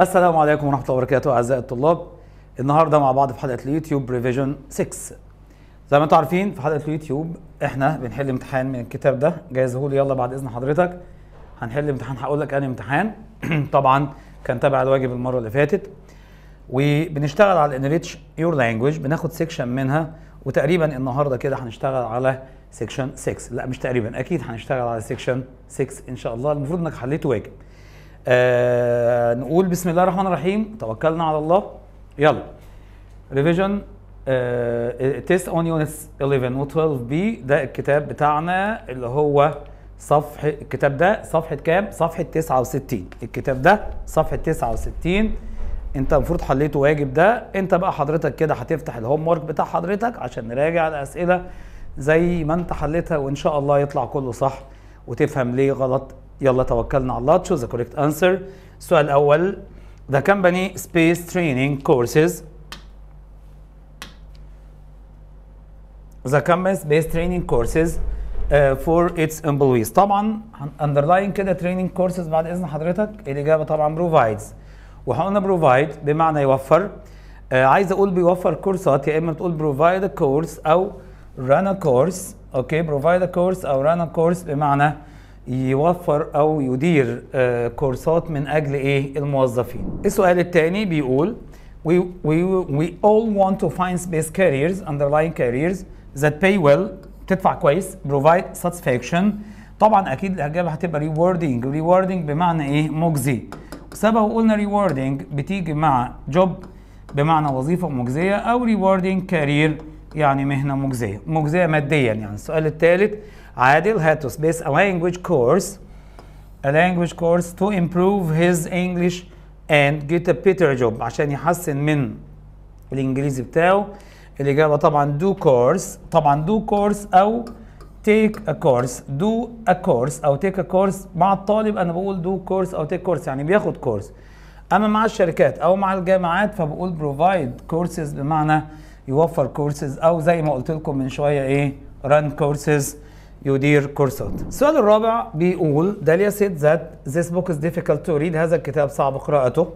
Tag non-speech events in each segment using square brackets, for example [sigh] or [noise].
السلام عليكم ورحمة الله وبركاته أعزائي الطلاب النهاردة مع بعض في حلقة اليوتيوب ريفيجن 6 زي ما انتم عارفين في حلقة اليوتيوب احنا بنحل امتحان من الكتاب ده جايزهولي يلا بعد إذن حضرتك هنحل امتحان هقول لك أنهي امتحان [clears throat] طبعا كان تابع الواجب المرة اللي فاتت وبنشتغل على انريتش يور لانجوج بناخد سيكشن منها وتقريبا النهارده كده هنشتغل على سيكشن 6 لا مش تقريبا اكيد هنشتغل على سيكشن 6 ان شاء الله المفروض انك حليت واجب آه نقول بسم الله الرحمن الرحيم توكلنا على الله يلا ريفيجن تيست اون يونتس 11 و 12 بي ده الكتاب بتاعنا اللي هو صفحه الكتاب ده صفحه كام؟ صفحه 69 الكتاب ده صفحه 69 انت المفروض حليته واجب ده انت بقى حضرتك كده هتفتح الهوم ورك بتاع حضرتك عشان نراجع الاسئله زي ما انت حليتها وان شاء الله يطلع كله صح وتفهم ليه غلط يلا توكلنا على الله تشوز ذا كوريكت انسر السؤال الاول The company space training courses. The company space training courses uh, for its employees. طبعا underline كده training courses بعد اذن حضرتك الاجابه طبعا provides. وهقولنا provide بمعنى يوفر uh, عايز اقول بيوفر كورسات يا اما تقول provide a course او run a course اوكي okay, provide a course او run a course بمعنى يوفر او يدير آه، كورسات من اجل ايه الموظفين السؤال الثاني بيقول we, we, we all want to find space careers underlying careers that pay well تدفع كويس provide satisfaction طبعا اكيد الاجابه هتبقى rewarding rewarding بمعنى ايه مجزي وسبب قلنا rewarding بتيجي مع job بمعنى وظيفه مجزيه او rewarding career يعني مهنه مجزيه مجزيه ماديا يعني السؤال الثالث عادل space a language course a language course to improve his English and get a better job عشان يحسن من الانجليزي بتاعه الاجابه طبعا do course طبعا do course او take a course do a course او take a course مع الطالب انا بقول do course او take course يعني بياخد كورس اما مع الشركات او مع الجامعات فبقول provide courses بمعنى يوفر كورسز او زي ما قلت لكم من شويه ايه run courses يدير كورسات السؤال الرابع بيقول داليا said that this book is difficult to read هذا الكتاب صعب قراءته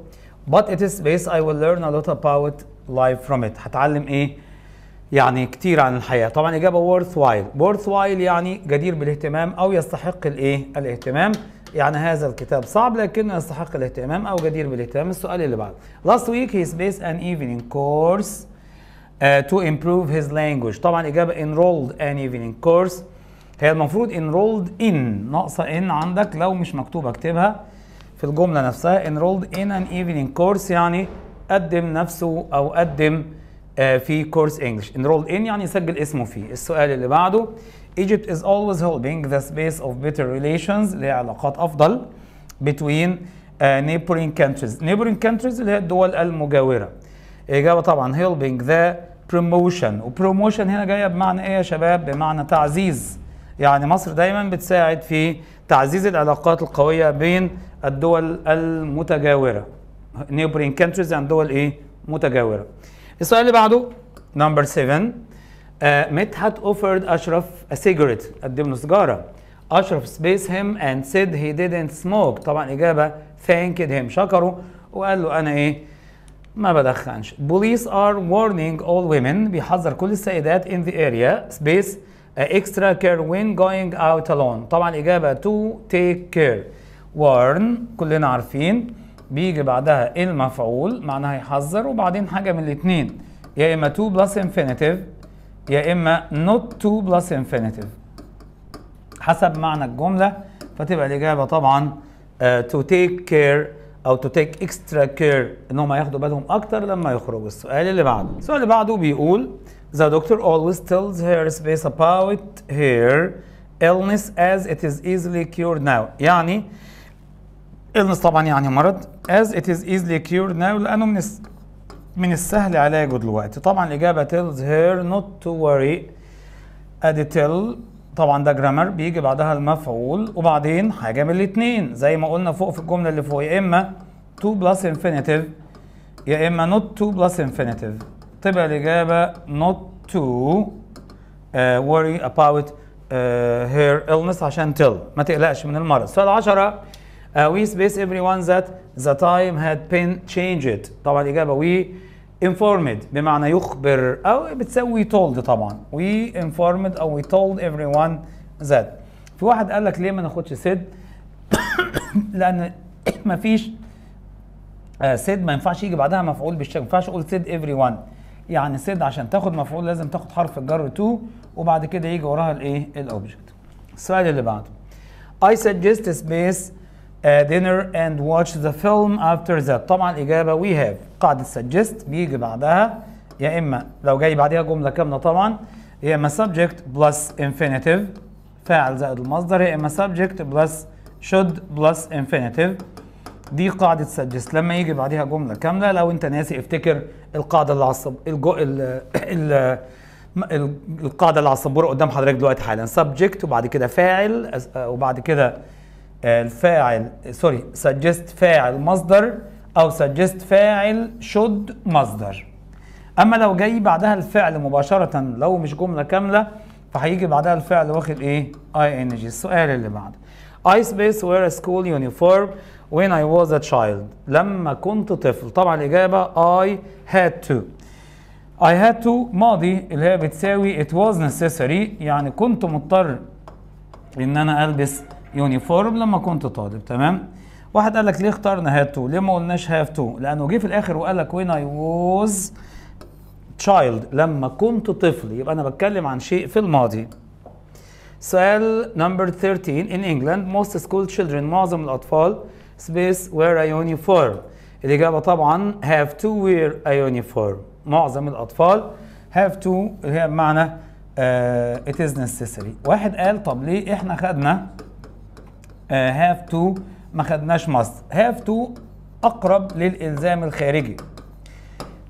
but it is based I will learn a lot about life from it هتعلم ايه يعني كتير عن الحياة طبعا إجابة worthwhile worthwhile يعني جدير بالاهتمام أو يستحق الإيه الاهتمام يعني هذا الكتاب صعب لكنه يستحق الاهتمام أو جدير بالاهتمام السؤال اللي بعده last week he spaced an evening course uh, to improve his language طبعا إجابة enrolled an evening course هي المفروض enrolled in ناقصه in عندك لو مش مكتوبه اكتبها في الجمله نفسها enrolled in an evening course يعني قدم نفسه او قدم آه، في كورس انجلش enrolled in يعني يسجل اسمه فيه السؤال اللي بعده Egypt is always holding the space of better relations لعلاقات افضل between uh, neighboring countries neighboring countries اللي هي الدول المجاوره اجابه طبعا helping the promotion وبروموشن هنا جايه بمعنى ايه يا شباب بمعنى تعزيز يعني مصر دايما بتساعد في تعزيز العلاقات القويه بين الدول المتجاوره neighboring countries and دول ايه متجاوره السؤال اللي بعده نمبر 7 مدحت اوفرد اشرف a قدم له سيجاره اشرف سبيس هيم اند سيد هي didn't سموك طبعا اجابه thanked هيم شكره وقال له انا ايه ما بدخنش بوليس ار warning اول ويمن بيحذر كل السيدات in the area space extra care when going out alone طبعا الإجابة to take care warn كلنا عارفين بيجي بعدها المفعول معناها يحذر وبعدين حاجة من الاتنين يا إما to plus infinitive يا إما not to plus infinitive حسب معنى الجملة فتبقى الإجابة طبعا uh, to take care أو to take extra care إن هم ياخدوا بالهم أكتر لما يخرجوا السؤال اللي بعده السؤال اللي بعده بيقول The doctor always tells her space about her illness as it is easily cured now. يعني illness طبعا يعني مرض as it is easily cured now لأنه من من السهل علاجه دلوقتي. طبعا الإجابة tells her not to worry. أدي tell طبعا ده جرامر بيجي بعدها المفعول وبعدين حاجة من الاتنين زي ما قلنا فوق في الجملة اللي فوق يا إما to plus infinitive يا إما not to plus infinitive. تبقى الإجابة not to uh, worry about uh, her illness عشان till ما تقلقش من المرض سؤال 10 uh, آه، we space everyone that the time had been changed طبعا الإجابة we informed بمعنى يخبر أو بتسوي told طبعا we informed أو we told everyone that في واحد قال لك ليه ما ناخدش سيد [coughs] لأن [coughs] ما فيش سيد ما ينفعش يجي بعدها مفعول بالشكل ما ينفعش اقول سيد everyone يعني سيد عشان تاخد مفعول لازم تاخد حرف الجر تو وبعد كده يجي وراها الايه الاوبجكت السؤال اللي بعده I suggest space a uh, dinner and watch the film after that طبعا الإجابة we have قاعدة suggest بيجي بعدها يا إما لو جاي بعدها جملة كاملة طبعا يا إما subject plus infinitive فاعل زائد المصدر يا إما subject plus should plus infinitive دي قاعدة suggest لما يجي بعدها جملة كاملة لو أنت ناسي افتكر القاعده العصب الجو ال ال القاعده العصبوره قدام حضرتك دلوقتي حالا سبجكت وبعد كده فاعل وبعد كده آه، الفاعل سوري سجست فاعل مصدر او سجست فاعل شد مصدر اما لو جاي بعدها الفعل مباشره لو مش جمله كامله فهيجي بعدها الفعل واخد ايه اي ان جي السؤال اللي بعده اي سبيس وير سكول يونيفورم when I was a child لما كنت طفل طبعا الإجابة I had to I had to ماضي اللي هي بتساوي it was necessary يعني كنت مضطر إن أنا ألبس يونيفورم لما كنت طالب تمام واحد قال لك ليه اخترنا had to ليه ما قلناش have to لأنه جه في الآخر وقال لك when I was child لما كنت طفل يبقى أنا بتكلم عن شيء في الماضي سؤال نمبر 13 in England most school children معظم الأطفال space wear a uniform الإجابة طبعا have to wear a uniform معظم الأطفال have to هي بمعنى uh, it is necessary واحد قال طب ليه إحنا خدنا uh, have to ما خدناش must have to أقرب للإلزام الخارجي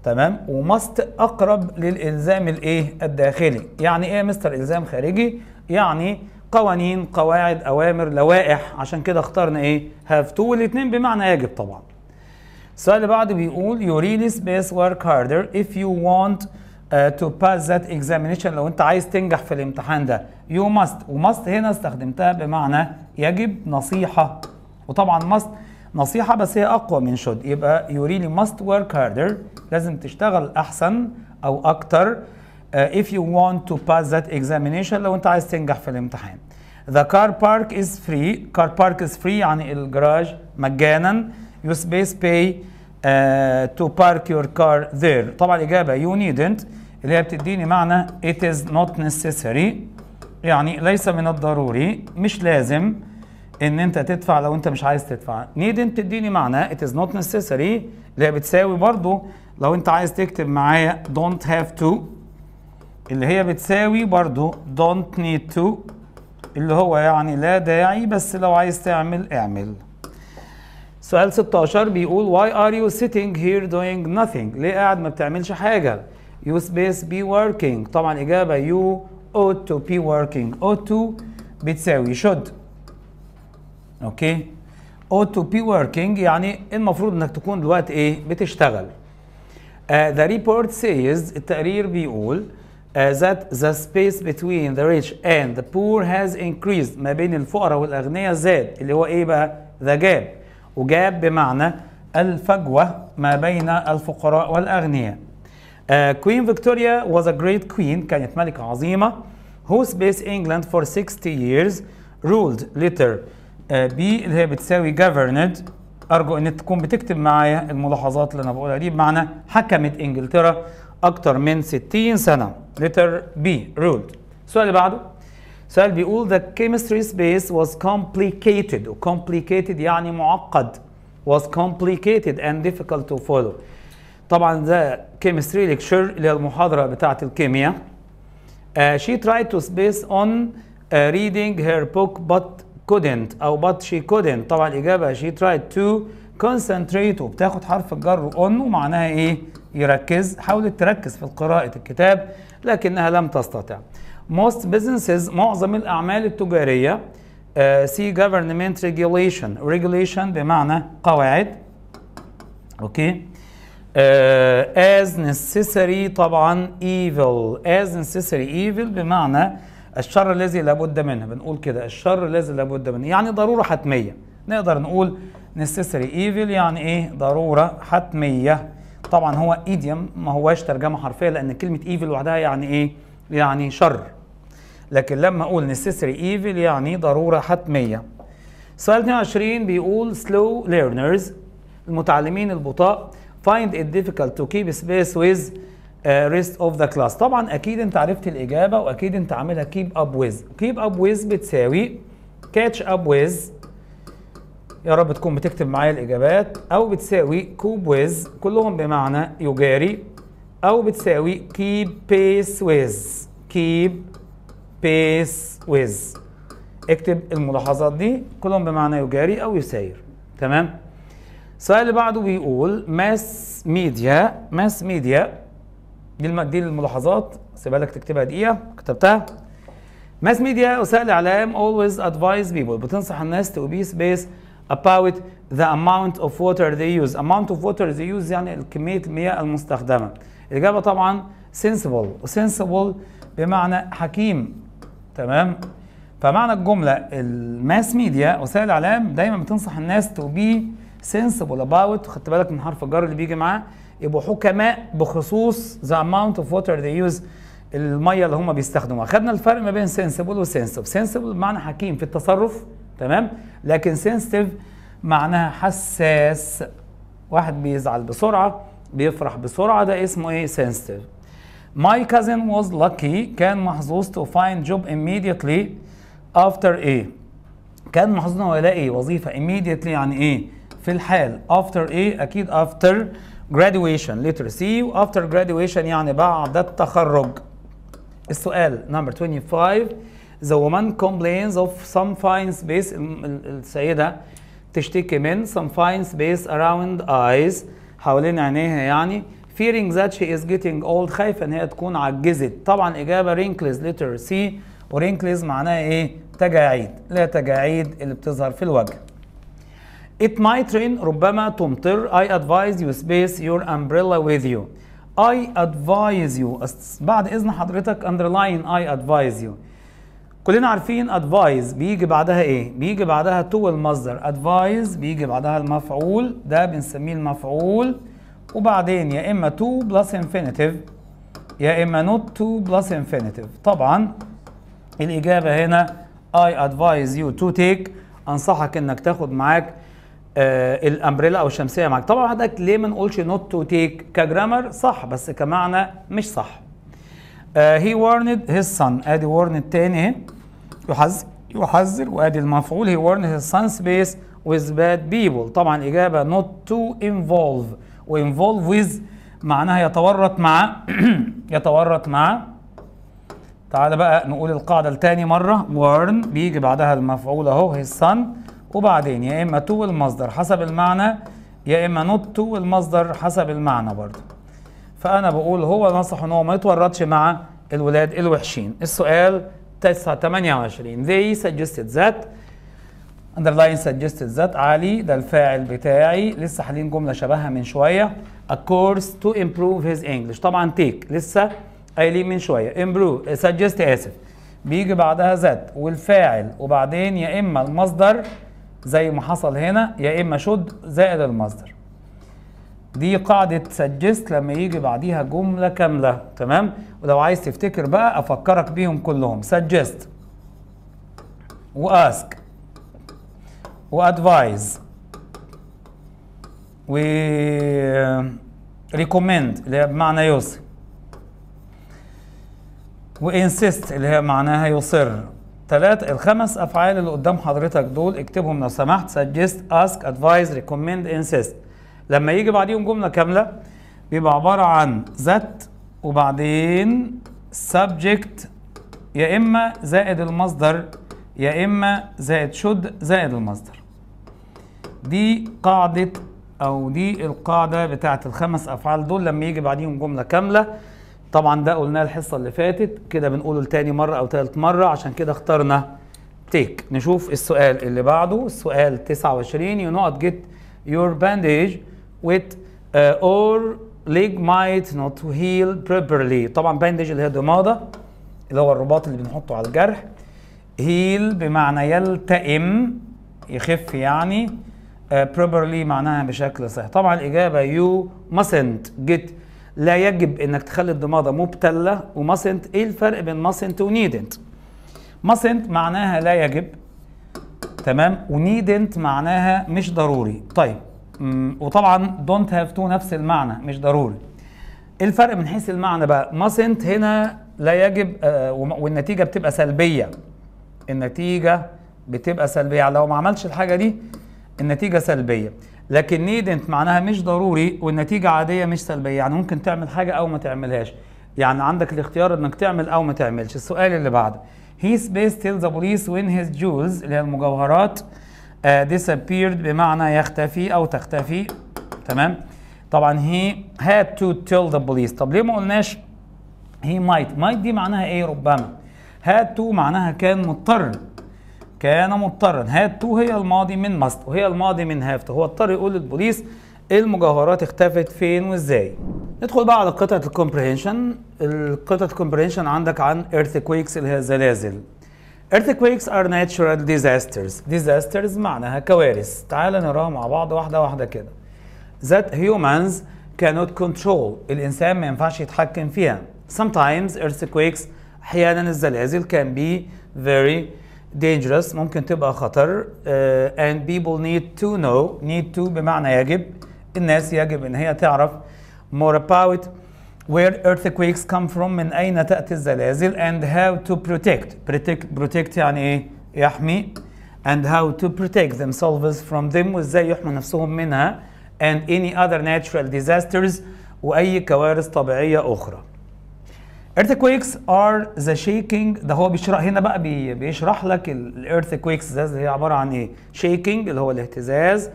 تمام ومست أقرب للإلزام الإيه الداخلي يعني إيه مستر إلزام خارجي يعني قوانين قواعد اوامر لوائح عشان كده اخترنا ايه هاف تو الاثنين بمعنى يجب طبعا السؤال اللي بعده بيقول you really space work harder if you want uh, to pass that examination لو انت عايز تنجح في الامتحان ده you must وماست هنا استخدمتها بمعنى يجب نصيحة وطبعا ماست نصيحة بس هي أقوى من should يبقى you really must work harder لازم تشتغل أحسن أو أكتر Uh, if you want to pass that examination لو انت عايز تنجح في الامتحان The car park is free car park is free يعني الجراج مجانا you space pay uh, to park your car there طبعا الإجابة you needn't اللي هي بتديني معنى it is not necessary يعني ليس من الضروري مش لازم ان انت تدفع لو انت مش عايز تدفع needn't تديني معنى it is not necessary اللي هي بتساوي برضو لو انت عايز تكتب معايا don't have to اللي هي بتساوي برضو don't need to اللي هو يعني لا داعي بس لو عايز تعمل اعمل سؤال 16 بيقول why are you sitting here doing nothing ليه قاعد ما بتعملش حاجة you space be working طبعا اجابة you ought to be working ought to بتساوي should اوكي ought to be working يعني المفروض انك تكون دلوقتي ايه بتشتغل uh, the report says التقرير بيقول Uh, that the space between the rich and the poor has increased ما بين الفقراء والأغنياء زاد اللي هو إيه بقى the gap وجاب بمعنى الفجوة ما بين الفقراء والأغنياء Uh, queen Victoria was a great queen كانت ملكة عظيمة who space England for 60 years ruled later uh, B اللي هي بتساوي governed أرجو أن تكون بتكتب معايا الملاحظات اللي أنا بقولها دي بمعنى حكمت إنجلترا أكتر من 60 سنة letter B ruled السؤال اللي بعده سؤال بيقول the chemistry space was complicated complicated يعني معقد was complicated and difficult to follow طبعا ده chemistry lecture اللي هي المحاضرة بتاعة الكيمياء uh, she tried to space on uh, reading her book but couldn't أو but she couldn't طبعا الإجابة she tried to concentrate وبتاخد حرف الجر on ومعناها إيه يركز حاولت تركز في قراءة الكتاب لكنها لم تستطع most businesses معظم الأعمال التجارية آه، see government regulation regulation بمعنى قواعد اوكي آه، as necessary طبعا evil as necessary evil بمعنى الشر الذي لابد منه بنقول كده الشر الذي لابد منه يعني ضرورة حتمية نقدر نقول necessary evil يعني ايه ضرورة حتمية طبعا هو ايديم ما هواش ترجمه حرفيه لان كلمه ايفل لوحدها يعني ايه يعني شر لكن لما اقول نسيسري ايفل يعني ضروره حتميه سؤال 22 بيقول سلو ليرنرز المتعلمين البطاء find it difficult to keep space with uh, rest of the class طبعا اكيد انت عرفت الاجابه واكيد انت عاملها keep up with keep up with بتساوي catch up with يا رب تكون بتكتب معايا الإجابات أو بتساوي كوب ويز كلهم بمعنى يجاري أو بتساوي كيب بيس ويز كيب بيس ويز اكتب الملاحظات دي كلهم بمعنى يجاري أو يساير تمام السؤال اللي بعده بيقول ماس ميديا ماس ميديا دي دي الملاحظات سيبها لك تكتبها دقيقة كتبتها ماس ميديا وسائل الإعلام اولويز ادفايز بيبول بتنصح الناس تو بيس space about the amount of water they use amount of water they use يعني كمية المياه المستخدمة الإجابة طبعا sensible sensible بمعنى حكيم تمام فمعنى الجملة الماس ميديا وسائل الإعلام دايما بتنصح الناس to be sensible about خدت بالك من حرف الجر اللي بيجي معاه يبقوا حكماء بخصوص the amount of water they use المية اللي هم بيستخدموها خدنا الفرق ما بين sensible و sensible sensible بمعنى حكيم في التصرف تمام لكن سنسيتيف معناها حساس واحد بيزعل بسرعه بيفرح بسرعه ده اسمه ايه سنسيتيف My cousin was lucky كان محظوظ to find job immediately after A كان محظوظ انه يلاقي وظيفه immediately يعني ايه في الحال after A اكيد after graduation literacy after graduation يعني بعد التخرج السؤال نمبر 25 ذا woman complains of some fine space السيده تشتكي من some fine space around eyes حوالين عينيها يعني fearing that she is getting old خايفه ان هي تكون عجزت طبعا اجابه رينكلز لتر سي ورينكلز معناها ايه تجاعيد لا تجاعيد اللي بتظهر في الوجه It might rain ربما تمطر I advise you space your umbrella with you I advise you بعد إذن حضرتك underline I advise you كلنا عارفين ادفايز بيجي بعدها ايه بيجي بعدها تو المصدر ادفايز بيجي بعدها المفعول ده بنسميه المفعول وبعدين يا اما تو بلس انفينيتيف يا اما نوت تو بلس انفينيتيف طبعا الاجابه هنا اي ادفايز يو تو تيك انصحك انك تاخد معاك آه الامبريلا او الشمسيه معاك طبعا حضرتك ليه ما نقولش نوت تو تيك كجرامر صح بس كمعنى مش صح هي آه، ورند warned his son ادي آه، warned تاني اهي يحذر يحذر وادي المفعول هي ورن his son space with bad people طبعا اجابه not to involve وانفولف ويز معناها يتورط مع [clears throat] يتورط مع تعال بقى نقول القاعده لتاني مره warn بيجي بعدها المفعول اهو his son وبعدين يا اما to المصدر حسب المعنى يا اما not to المصدر حسب المعنى برضه فانا بقول هو نصح ان هو ما يتورطش مع الولاد الوحشين السؤال 28 they suggested that underline suggested that علي ده الفاعل بتاعي لسه حالين جمله شبهها من شويه a course to improve his English طبعا take لسه قايلين من شويه improve suggest اسف بيجي بعدها ذات والفاعل وبعدين يا اما المصدر زي ما حصل هنا يا اما شد زائد المصدر دي قاعدة سجست لما يجي بعديها جملة كاملة تمام ولو عايز تفتكر بقى أفكرك بيهم كلهم سجست واسك وادفايز و ريكومند اللي هي بمعنى يوصي وانسيست اللي هي معناها يصر ثلاث الخمس افعال اللي قدام حضرتك دول اكتبهم لو سمحت سجست اسك ادفايز ريكومند انسيست لما يجي بعديهم جمله كامله بيبقى عباره عن ذات وبعدين سبجكت يا اما زائد المصدر يا اما زائد شد زائد المصدر دي قاعده او دي القاعده بتاعه الخمس افعال دول لما يجي بعديهم جمله كامله طبعا ده قلناه الحصه اللي فاتت كده بنقوله لتاني مره او تالت مره عشان كده اخترنا تيك نشوف السؤال اللي بعده السؤال 29 you not get your bandage with uh, or leg might not heal properly طبعا bandage اللي هي ضماده اللي هو الرباط اللي بنحطه على الجرح heal بمعنى يلتئم يخف يعني uh, properly معناها بشكل صحيح طبعا الاجابه you mustn't get لا يجب انك تخلي الضماده مبتله mustn't ايه الفرق بين mustn't ونيدنت mustn't معناها لا يجب تمام ونيدنت معناها مش ضروري طيب وطبعا دونت هاف تو نفس المعنى مش ضروري ايه الفرق من حيث المعنى بقى ماسنت هنا لا يجب آه، والنتيجه بتبقى سلبيه النتيجه بتبقى سلبيه يعني لو ما عملش الحاجه دي النتيجه سلبيه لكن نيدنت معناها مش ضروري والنتيجه عاديه مش سلبيه يعني ممكن تعمل حاجه او ما تعملهاش يعني عندك الاختيار انك تعمل او ما تعملش السؤال اللي بعده هي سبيس تيل ذا بوليس وين هيز جولز اللي هي المجوهرات آه، disappeared بمعنى يختفي او تختفي تمام طبعا he had to tell the police طب ليه ما قلناش he might might دي معناها ايه ربما had to معناها كان مضطر كان مضطرا had to هي الماضي من must وهي الماضي من have to هو اضطر يقول للبوليس المجوهرات اختفت فين وازاي ندخل بقى على قطعه الكومبريهنشن قطعه الكومبريهنشن عندك عن earthquakes اللي هي الزلازل earthquakes are natural disasters disasters معناها كوارث تعال نراها مع بعض واحدة واحدة كده that humans cannot control الإنسان ما ينفعش يتحكم فيها sometimes earthquakes أحيانا الزلازل can be very dangerous ممكن تبقى خطر uh, and people need to know need to بمعنى يجب الناس يجب ان هي تعرف more about where earthquakes come from من أين تأتي الزلازل and how to protect protect protect يعني إيه يحمي and how to protect themselves from them وإزاي يحمي نفسهم منها and any other natural disasters وأي كوارث طبيعية أخرى earthquakes are the shaking ده هو بيشرح هنا بقى بي بيشرح لك الايرثكويكس ده هي عباره عن ايه shaking اللي هو الاهتزاز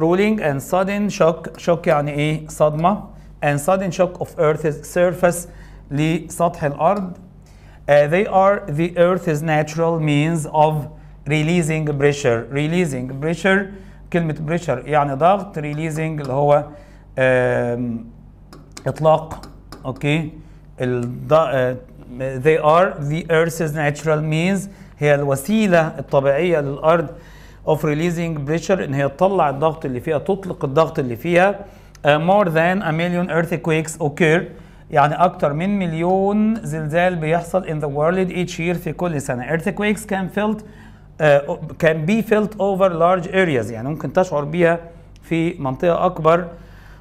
rolling and sudden shock shock يعني ايه صدمه and sudden shock of Earth's surface لسطح الأرض. Uh, they are the Earth's natural means of releasing pressure. Releasing pressure كلمة pressure يعني ضغط releasing اللي هو uh, إطلاق أوكي okay. they are the Earth's natural means هي الوسيلة الطبيعية للأرض of releasing pressure إن هي تطلع الضغط اللي فيها تطلق الضغط اللي فيها more than a million earthquakes occur يعني أكتر من مليون زلزال بيحصل in the world each year في كل سنة earthquakes can felt uh, can be felt over large areas يعني ممكن تشعر بيها في منطقة أكبر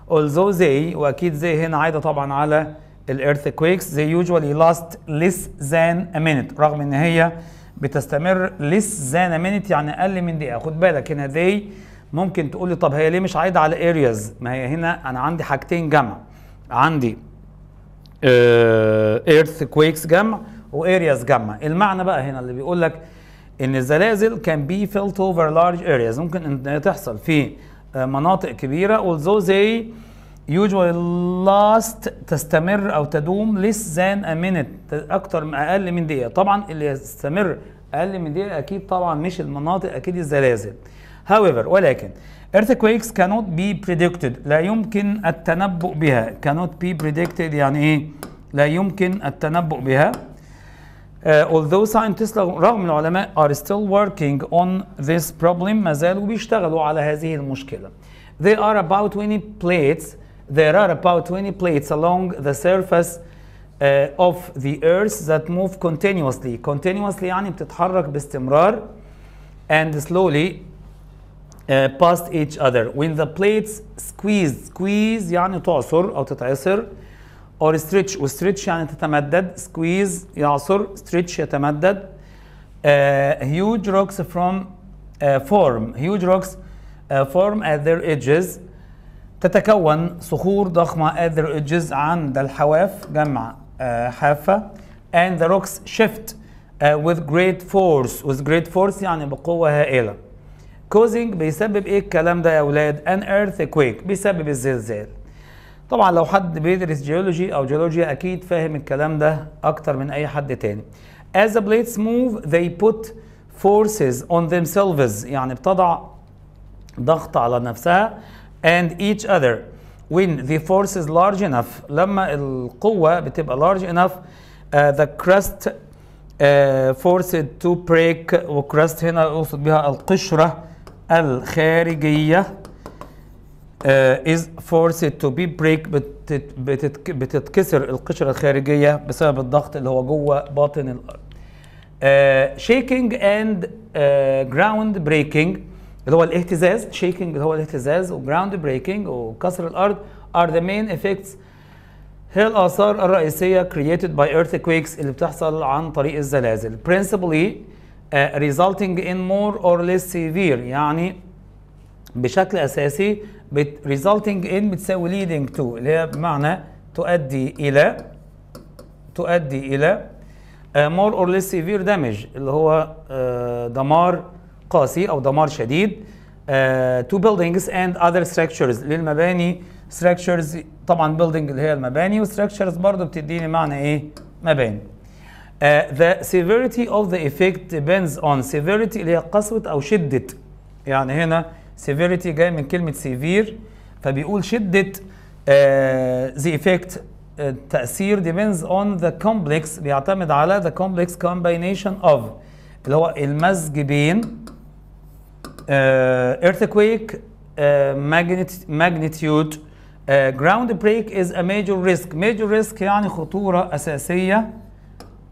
although they وأكيد زي هنا عايدة طبعا على earthquakes they usually last less than a minute رغم إن هي بتستمر less than a minute يعني أقل من دقيقة خد بالك هنا they ممكن تقول لي طب هي ليه مش عايده على ارياز ما هي هنا انا عندي حاجتين جمع عندي ايرث آه، كويكس جمع وارياز جمع المعنى بقى هنا اللي بيقول لك ان الزلازل كان بي فيلت اوفر لارج ارياز ممكن ان تحصل في آه، مناطق كبيره although they usually last تستمر او تدوم less than a minute اكتر اقل من دقيقه طبعا اللي يستمر اقل من دقيقه اكيد طبعا مش المناطق اكيد الزلازل however ولكن earthquakes cannot be predicted لا يمكن التنبؤ بها cannot be predicted يعني ايه لا يمكن التنبؤ بها uh, although scientists رغم العلماء are still working on this problem ما زالوا بيشتغلوا على هذه المشكلة there are about 20 plates there are about 20 plates along the surface uh, of the earth that move continuously continuously يعني بتتحرك باستمرار and slowly uh, past each other when the plates squeeze squeeze يعني تعصر أو تتعصر or stretch و stretch يعني تتمدد squeeze يعصر stretch يتمدد uh, huge rocks from uh, form huge rocks uh, form at their edges تتكون صخور ضخمة at their edges عند الحواف جمع uh, حافة and the rocks shift uh, with great force with great force يعني بقوة هائلة كوزنج بيسبب ايه الكلام ده يا اولاد ان ايرث كويك بيسبب الزلزال طبعا لو حد بيدرس جيولوجي او جيولوجيا اكيد فاهم الكلام ده اكتر من اي حد تاني as the plates move they put forces on themselves يعني بتضع ضغط على نفسها and each other when the force is large enough لما القوة بتبقى large enough uh, the crust uh, forced to break وكراست هنا اقصد بها القشرة الخارجية uh, is forced to be break بتتكسر القشرة الخارجية بسبب الضغط اللي هو جوه باطن الأرض uh, shaking and uh, ground breaking اللي هو الاهتزاز shaking اللي هو الاهتزاز وground breaking وكسر الأرض are the main effects هي الآثار الرئيسية created by earthquakes اللي بتحصل عن طريق الزلازل principally resulting in more or less severe يعني بشكل اساسي بت resulting in بتساوي leading to اللي هي بمعنى تؤدي الى تؤدي الى uh, more or less severe damage اللي هو uh, دمار قاسي او دمار شديد uh, to buildings and other structures للمباني structures طبعا building اللي هي المباني و structures برضه بتديني معنى ايه مباني the severity of the effect depends on severity اللي هي قسوة أو شدة يعني هنا severity جاي من كلمة severe فبيقول شدة uh, the effect التأثير depends on the complex بيعتمد على the complex combination of اللي هو المزج بين uh, earthquake uh, magnitude uh, ground break is a major risk major risk يعني خطورة أساسية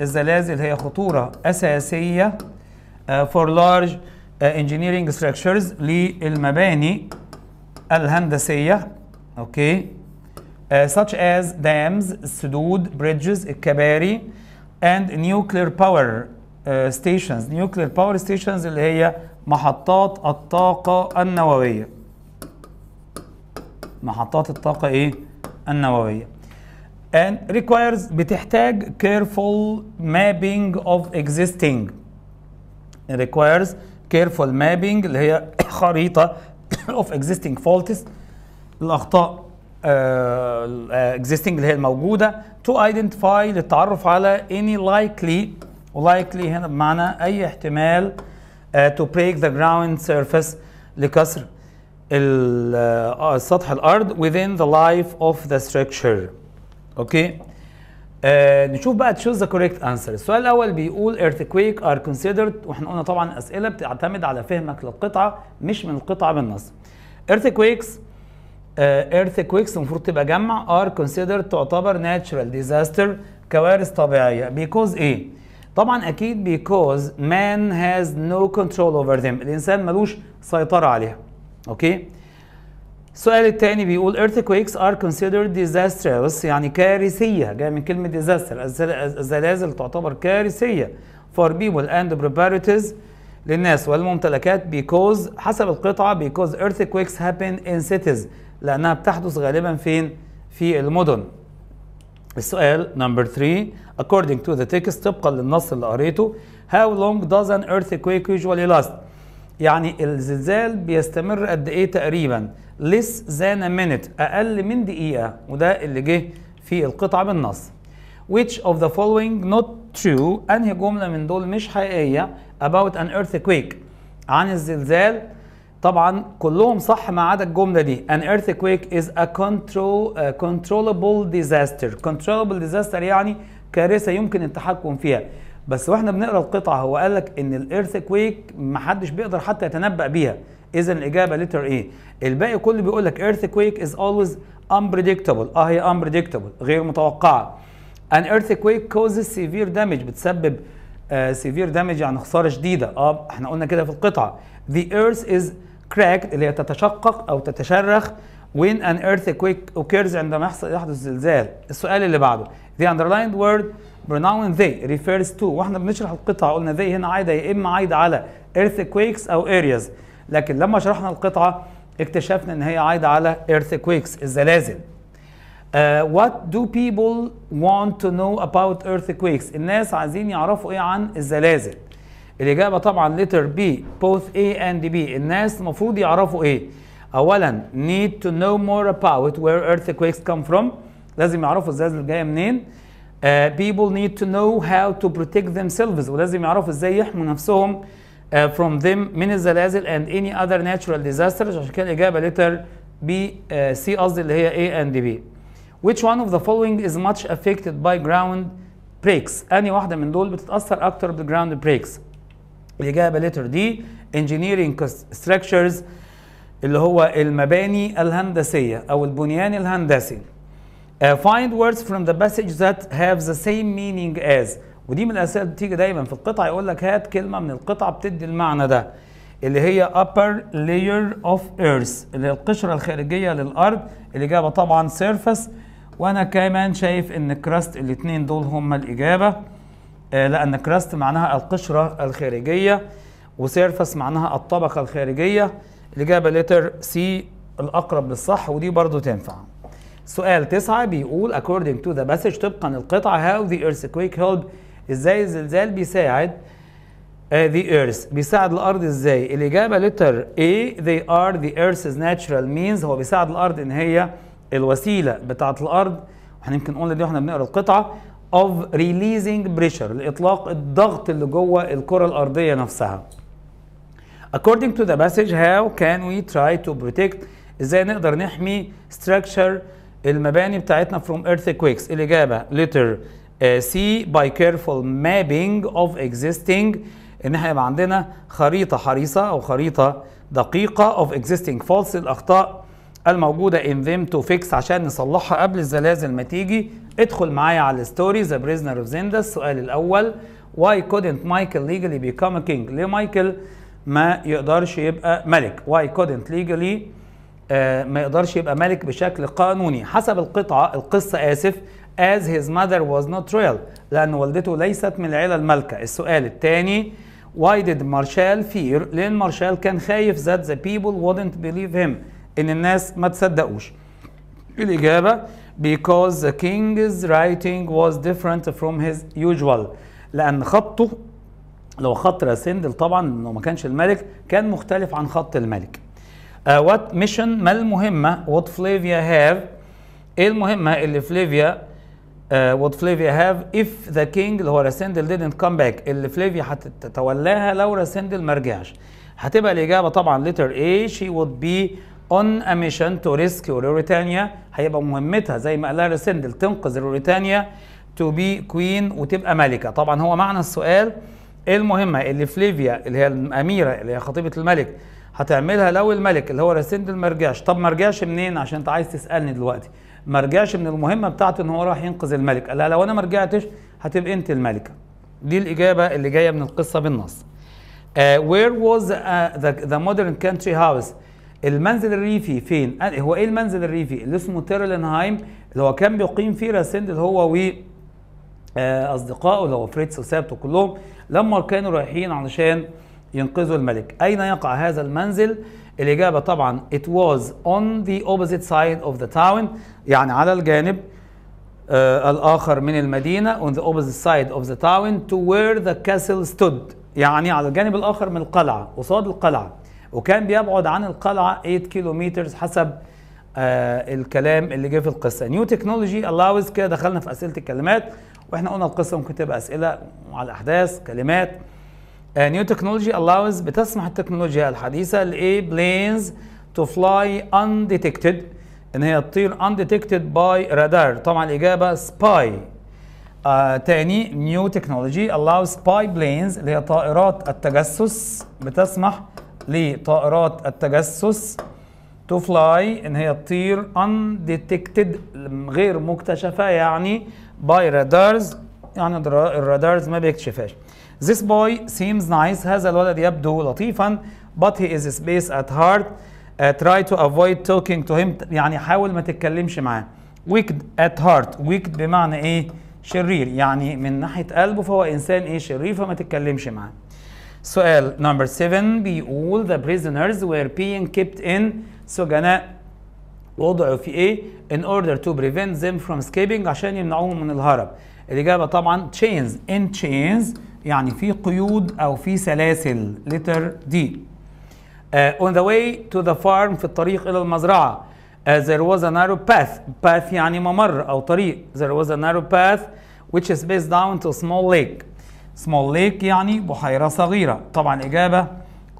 الزلازل هي خطورة أساسية آه، for large آه، engineering structures للمباني الهندسية أوكي آه، such as dams السدود bridges الكباري and nuclear power stations nuclear power stations اللي هي محطات الطاقة النووية محطات الطاقة إيه؟ النووية and requires بتحتاج careful mapping of existing It requires careful mapping اللي هي [coughs] خريطة [coughs] of existing faults الأخطاء uh, existing اللي هي الموجودة to identify للتعرف على any likely likely هنا بمعنى أي احتمال uh, to break the ground surface لكسر السطح الأرض within the life of the structure اوكي آه نشوف بقى تشوز ذا كوريكت انسر السؤال الاول بيقول earthquake ار considered واحنا قلنا طبعا اسئله بتعتمد على فهمك للقطعه مش من القطعه بالنص earthquakes ايرثكويكس آه، earthquakes المفروض تبقى جمع ار considered تعتبر natural ديزاستر كوارث طبيعيه بيكوز ايه طبعا اكيد because man has no control over them الانسان ملوش سيطره عليها اوكي السؤال الثاني بيقول earthquakes are considered disastrous يعني كارثية جاي من كلمة disaster الزلازل تعتبر كارثية for people and properties للناس والممتلكات because حسب القطعة because earthquakes happen in cities لأنها بتحدث غالبا فين؟ في المدن السؤال number three according to the text طبقا للنص اللي قريته how long does an earthquake usually last؟ يعني الزلزال بيستمر قد إيه تقريبا؟ less than a minute أقل من دقيقة وده اللي جه في القطعة بالنص which of the following not true أنهي جملة من دول مش حقيقية about an earthquake عن الزلزال طبعا كلهم صح ما عدا الجملة دي an earthquake is a control a controllable disaster controllable disaster يعني كارثة يمكن التحكم فيها بس واحنا بنقرا القطعة هو قال لك ان الايرثكويك محدش بيقدر حتى يتنبأ بيها اذا الاجابه لتر ايه الباقي كله بيقول لك earthquake is always unpredictable اه هي unpredictable غير متوقعه an earthquake causes severe damage بتسبب سيفير uh, دامج يعني خساره شديده اه احنا قلنا كده في القطعه the earth is cracked اللي هي تتشقق او تتشرخ when an earthquake occurs عندما يحصل يحدث زلزال السؤال اللي بعده the underlined word pronoun they refers to واحنا بنشرح القطعه قلنا they هنا عايده يا اما عايده على earthquakes او areas لكن لما شرحنا القطعه اكتشفنا ان هي عايده على earthquakes الزلازل Uh, what do people want to know about earthquakes الناس عايزين يعرفوا ايه عن الزلازل الاجابه طبعا letter B both A and B الناس المفروض يعرفوا ايه اولا need to know more about where earthquakes come from لازم يعرفوا الزلازل جايه منين uh, people need to know how to protect themselves ولازم يعرفوا ازاي يحموا نفسهم Uh, from them من الزلازل and any other natural disasters عشان كده الإجابة letter B uh, C قصدي اللي هي A and B which one of the following is much affected by ground breaks أني واحدة من دول بتتأثر أكتر بالground breaks الإجابة letter D engineering structures اللي هو المباني الهندسية أو البنيان الهندسي uh, find words from the passage that have the same meaning as ودي من الاسئله بتيجي دايما في القطعه يقول لك هات كلمه من القطعه بتدي المعنى ده اللي هي upper layer of earth اللي هي القشره الخارجيه للارض الاجابه طبعا surface وانا كمان شايف ان كراست الاثنين دول هم الاجابه آه، لان كراست معناها القشره الخارجيه وسيرفس معناها الطبقه الخارجيه الاجابه لتر سي الاقرب للصح ودي برضو تنفع سؤال تسعة بيقول according to the passage طبقا القطعة how the earthquake helped ازاي الزلزال بيساعد آه، the earth بيساعد الارض ازاي الاجابه لتر A they are the earth's natural means هو بيساعد الارض ان هي الوسيله بتاعه الارض احنا يمكن قلنا دي واحنا بنقرا القطعه of releasing pressure لاطلاق الضغط اللي جوه الكره الارضيه نفسها according to the passage how can we try to protect ازاي نقدر نحمي structure المباني بتاعتنا from earthquakes الاجابه letter سي باي كيرفول مابينج اوف اكزيستنج ان احنا يبقى عندنا خريطه حريصه او خريطه دقيقه اوف اكزيستنج فولس الاخطاء الموجوده ان ذيم تو فيكس عشان نصلحها قبل الزلازل ما تيجي ادخل معايا على الستوري ذا بريزنر اوف زيندا السؤال الاول واي كودنت مايكل ليجلي بيكام كينج ليه مايكل ما يقدرش يبقى ملك واي كودنت ليجلي ما يقدرش يبقى ملك بشكل قانوني حسب القطعه القصه اسف as his mother was not royal لأن والدته ليست من العيلة المالكة السؤال الثاني why did Marshall fear لأن مارشال كان خايف that the people wouldn't believe him إن الناس ما تصدقوش الإجابة because the king's writing was different from his usual لأن خطه لو خط راسندل طبعا لو ما كانش الملك كان مختلف عن خط الملك uh, what mission ما المهمة what Flavia have ايه المهمة اللي فليفيا آه، what Flavia have if the king اللي هو راسندل didn't come back اللي فليفيا هتتولاها لو راسندل ما رجعش هتبقى الإجابة طبعا letter A she would be on a mission to rescue روريتانيا هيبقى مهمتها زي ما قالها راسندل تنقذ روريتانيا to be queen وتبقى ملكة طبعا هو معنى السؤال ايه المهمة اللي فليفيا اللي هي الأميرة اللي هي خطيبة الملك هتعملها لو الملك اللي هو راسندل ما رجعش طب ما رجعش منين عشان انت عايز تسألني دلوقتي ما رجعش من المهمه بتاعته ان هو راح ينقذ الملك قال لها لو انا ما رجعتش هتبقى انت الملكه دي الاجابه اللي جايه من القصه بالنص uh, where was uh, the, the modern country house المنزل الريفي فين هو ايه المنزل الريفي اللي اسمه تيرلنهايم اللي هو كان بيقيم فيه راسند اللي هو و uh, اصدقائه اللي هو فريتس وسابت وكلهم لما كانوا رايحين علشان ينقذوا الملك اين يقع هذا المنزل الإجابة طبعا it was on the opposite side of the town يعني على الجانب آه الآخر من المدينة on the opposite side of the town to where the castle stood يعني على الجانب الآخر من القلعة قصاد القلعة وكان بيبعد عن القلعة 8 كيلومترز حسب آه الكلام اللي جه في القصة نيو تكنولوجي allows كده دخلنا في أسئلة الكلمات واحنا قلنا القصة ممكن تبقى أسئلة على أحداث كلمات A new technology allows بتسمح التكنولوجيا الحديثة لإيه planes to fly undetected إن هي تطير undetected by radar طبعا الإجابة spy آه تاني new technology allows spy planes اللي هي طائرات التجسس بتسمح لطائرات التجسس to fly إن هي تطير undetected غير مكتشفة يعني by radars يعني الرادارز ما بيكتشفهاش This boy seems nice هذا الولد يبدو لطيفا but he is space at heart uh, try to avoid talking to him يعني حاول ما تتكلمش معاه wicked at heart wicked بمعنى ايه شرير يعني من ناحية قلبه فهو إنسان إيه شرير فما تتكلمش معاه سؤال number 7 بيقول the prisoners were being kept in سجناء وضعوا في إيه in order to prevent them from escaping عشان يمنعوهم من الهرب الإجابة طبعا chains in chains يعني في قيود أو في سلاسل letter D uh, on the way to the farm في الطريق إلى المزرعة uh, there was a narrow path path يعني ممر أو طريق there was a narrow path which is based down to small lake small lake يعني بحيرة صغيرة طبعا إجابة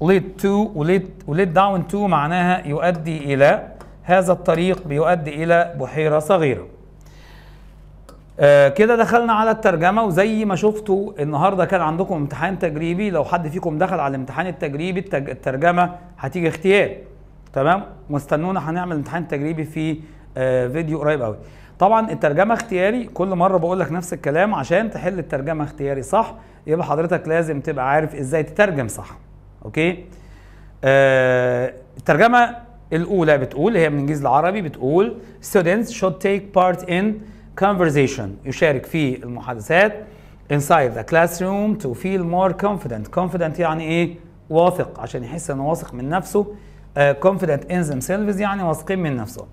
lead to lead, وليد down to معناها يؤدي إلى هذا الطريق بيؤدي إلى بحيرة صغيرة آه كده دخلنا على الترجمة وزي ما شفتوا النهاردة كان عندكم امتحان تجريبي لو حد فيكم دخل على الامتحان التجريبي التج... الترجمة هتيجي اختيار تمام واستنونا هنعمل امتحان تجريبي في آه فيديو قريب قوي طبعا الترجمة اختياري كل مرة بقول لك نفس الكلام عشان تحل الترجمة اختياري صح يبقى حضرتك لازم تبقى عارف ازاي تترجم صح اوكي آه الترجمة الأولى بتقول هي من الإنجليزي العربي بتقول students should take part in conversation يشارك في المحادثات inside the classroom to feel more confident confident يعني ايه واثق عشان يحس انه واثق من نفسه uh, confident in themselves يعني واثقين من نفسهم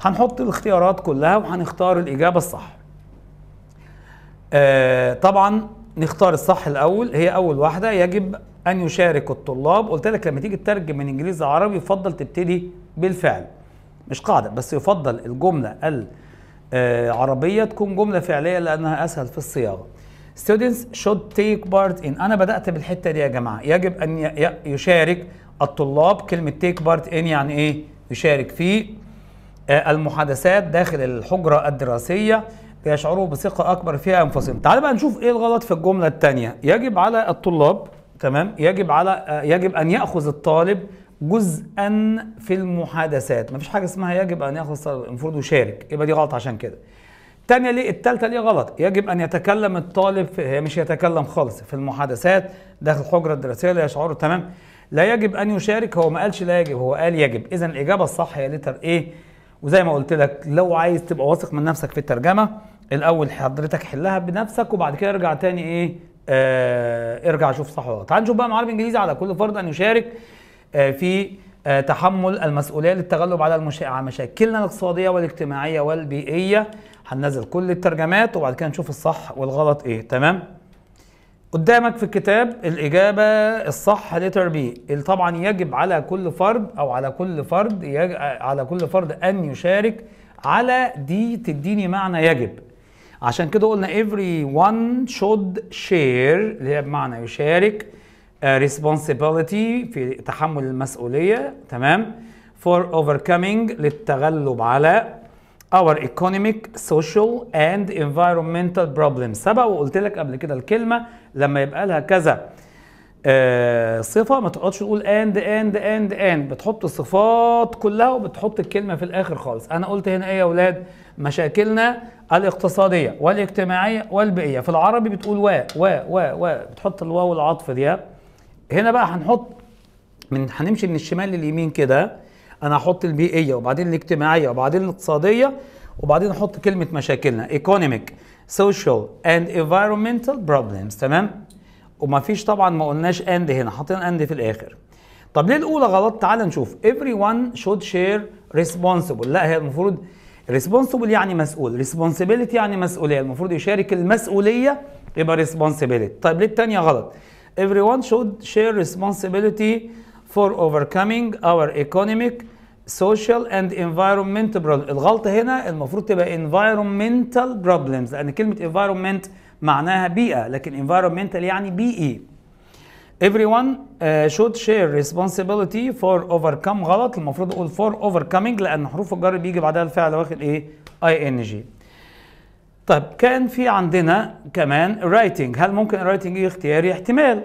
هنحط الاختيارات كلها وهنختار الاجابه الصح uh, طبعا نختار الصح الاول هي اول واحده يجب ان يشارك الطلاب قلت لك لما تيجي تترجم من انجليزي عربي يفضل تبتدي بالفعل مش قاعده بس يفضل الجمله ال آه، عربيه تكون جمله فعليه لانها اسهل في الصياغه students should take part in انا بدات بالحته دي يا جماعه يجب ان يشارك الطلاب كلمه take part in يعني ايه يشارك في آه، المحادثات داخل الحجره الدراسيه ليشعروا بثقه اكبر فيها انفسهم تعال بقى نشوف ايه الغلط في الجمله الثانيه يجب على الطلاب تمام يجب على آه، يجب ان ياخذ الطالب جزءا في المحادثات مفيش حاجه اسمها يجب ان يخلص المفروض يشارك يبقى دي غلط عشان كده الثانيه ليه الثالثه ليه غلط يجب ان يتكلم الطالب في مش يتكلم خالص في المحادثات داخل الحجره الدراسيه لا يشعر تمام لا يجب ان يشارك هو ما قالش لا يجب هو قال يجب اذا الاجابه الصح هي لتر ايه وزي ما قلت لك لو عايز تبقى واثق من نفسك في الترجمه الاول حضرتك حلها بنفسك وبعد كده ارجع تاني ايه آه ارجع شوف صح ولا غلط نشوف بقى معلم انجليزي على كل فرد ان يشارك آه، في آه، تحمل المسؤوليه للتغلب على مشاكلنا الاقتصاديه والاجتماعيه والبيئيه هننزل كل الترجمات وبعد كده نشوف الصح والغلط ايه تمام قدامك في الكتاب الإجابة الصح لتر بي طبعا يجب على كل فرد أو على كل فرد آه، على كل فرد أن يشارك على دي تديني معنى يجب عشان كده قلنا every one should share اللي هي بمعنى يشارك آه، responsibility في تحمل المسؤولية تمام for overcoming للتغلب على our economic social and environmental problems سبق وقلت لك قبل كده الكلمة لما يبقى لها كذا آه صفة ما تقعدش تقول اند اند اند اند بتحط الصفات كلها وبتحط الكلمة في الآخر خالص أنا قلت هنا إيه يا أولاد مشاكلنا الاقتصادية والاجتماعية والبيئية في العربي بتقول و و و و بتحط الواو العطف دي هنا بقى هنحط من هنمشي من الشمال لليمين كده انا هحط البيئيه وبعدين الاجتماعيه وبعدين الاقتصاديه وبعدين احط كلمه مشاكلنا ايكونوميك سوشيال اند environmental بروبلمز تمام وما فيش طبعا ما قلناش اند هنا حاطين اند في الاخر طب ليه الاولى غلط تعال نشوف وان should share ريسبونسبل لا هي المفروض ريسبونسبل يعني مسؤول responsibility يعني مسؤوليه المفروض يشارك المسؤوليه يبقى responsibility طيب ليه الثانيه غلط everyone should share responsibility for overcoming our economic social and environmental problems الغلطة هنا المفروض تبقى environmental problems لأن كلمة environment معناها بيئة لكن environmental يعني بيئي everyone uh, should share responsibility for overcome غلط المفروض أقول for overcoming لأن حروف الجر بيجي بعدها الفعل واخد إيه ING طيب كان في عندنا كمان رايتنج هل ممكن رايتنج ايه اختياري احتمال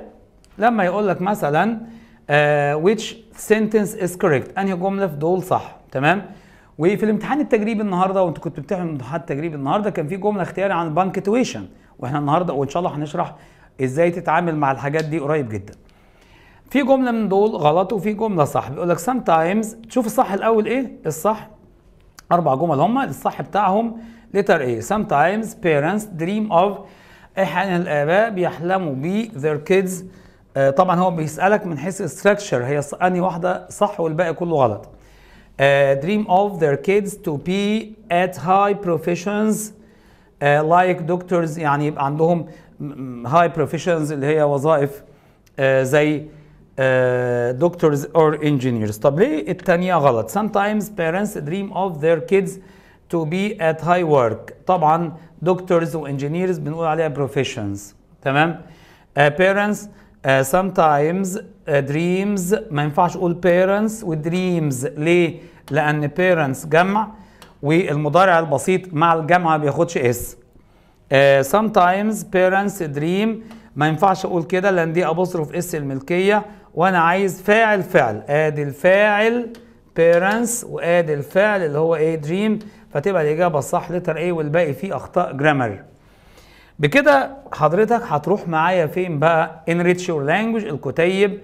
لما يقول لك مثلا uh, which sentence is correct انهي جمله في دول صح تمام وفي الامتحان التجريبي النهارده وانت كنت بتعمل امتحان التجريبي النهارده كان في جمله اختياري عن البانكتويشن واحنا النهارده وان شاء الله هنشرح ازاي تتعامل مع الحاجات دي قريب جدا في جمله من دول غلط وفي جمله صح بيقول لك sometimes تشوف الصح الاول ايه الصح اربع جمل هم الصح بتاعهم letter A sometimes parents dream of احيانا الاباء بيحلموا ب their kids آه طبعا هو بيسالك من حيث structure هي انهي واحده صح والباقي كله غلط آه dream of their kids to be at high professions آه like doctors يعني يبقى عندهم high professions اللي هي وظائف آه زي دكتورز اور انجينيرز طب ليه الثانيه غلط sometimes parents dream of their kids to be at high work طبعا doctors engineers بنقول عليها professions تمام uh, parents uh, sometimes uh, dreams ما ينفعش اقول parents dreams ليه لان parents جمع والمضارع البسيط مع الجمع بياخدش اس uh, sometimes parents dream ما ينفعش اقول كده لان دي ابوستروف اس الملكيه وانا عايز فاعل فعل ادي الفاعل parents وادي الفعل اللي هو ايه dream فتبقى الاجابه الصح لتر A والباقي فيه اخطاء جرامر بكده حضرتك هتروح معايا فين بقى انريتش يور Language الكتيب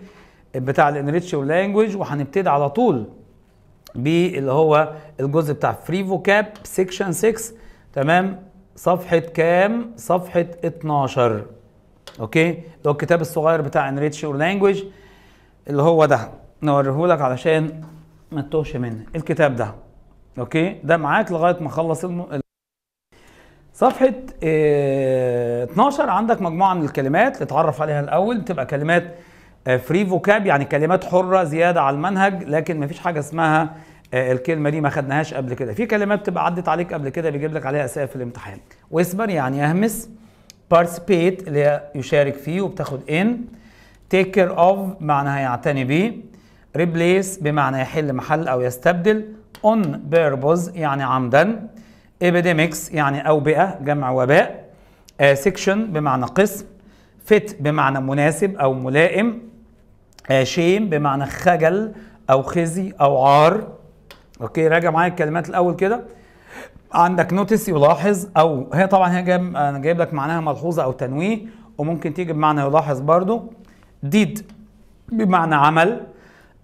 بتاع الانريتش يور Language وهنبتدي على طول باللي هو الجزء بتاع فري فوكاب سيكشن 6 تمام صفحه كام صفحه 12 اوكي اللي هو الكتاب الصغير بتاع انريتش يور لانجوج اللي هو ده نوريهولك علشان ما تتوهش منه الكتاب ده اوكي ده معاك لغايه ما اخلص الم... صفحه اه 12 عندك مجموعه من الكلمات اتعرف عليها الاول بتبقى كلمات فري آه، فوكاب يعني كلمات حره زياده على المنهج لكن مفيش حاجه اسمها آه، الكلمه دي ما خدناهاش قبل كده في كلمات بتبقى عدت عليك قبل كده بيجيب لك عليها اسئله في الامتحان واسبر يعني اهمس participate اللي هي يشارك فيه وبتاخد ان تيك كير أوف معنى هيعتني بيه ريبليس بمعنى يحل محل او يستبدل on purpose يعني عمدا epidemics يعني أوبئة جمع وباء section بمعنى قسم fit بمعنى مناسب أو ملائم شيم بمعنى خجل أو خزي أو عار أوكي راجع معايا الكلمات الأول كده عندك نوتس يلاحظ أو هي طبعا هي جايب أنا جايب لك معناها ملحوظة أو تنويه وممكن تيجي بمعنى يلاحظ برضو ديد بمعنى عمل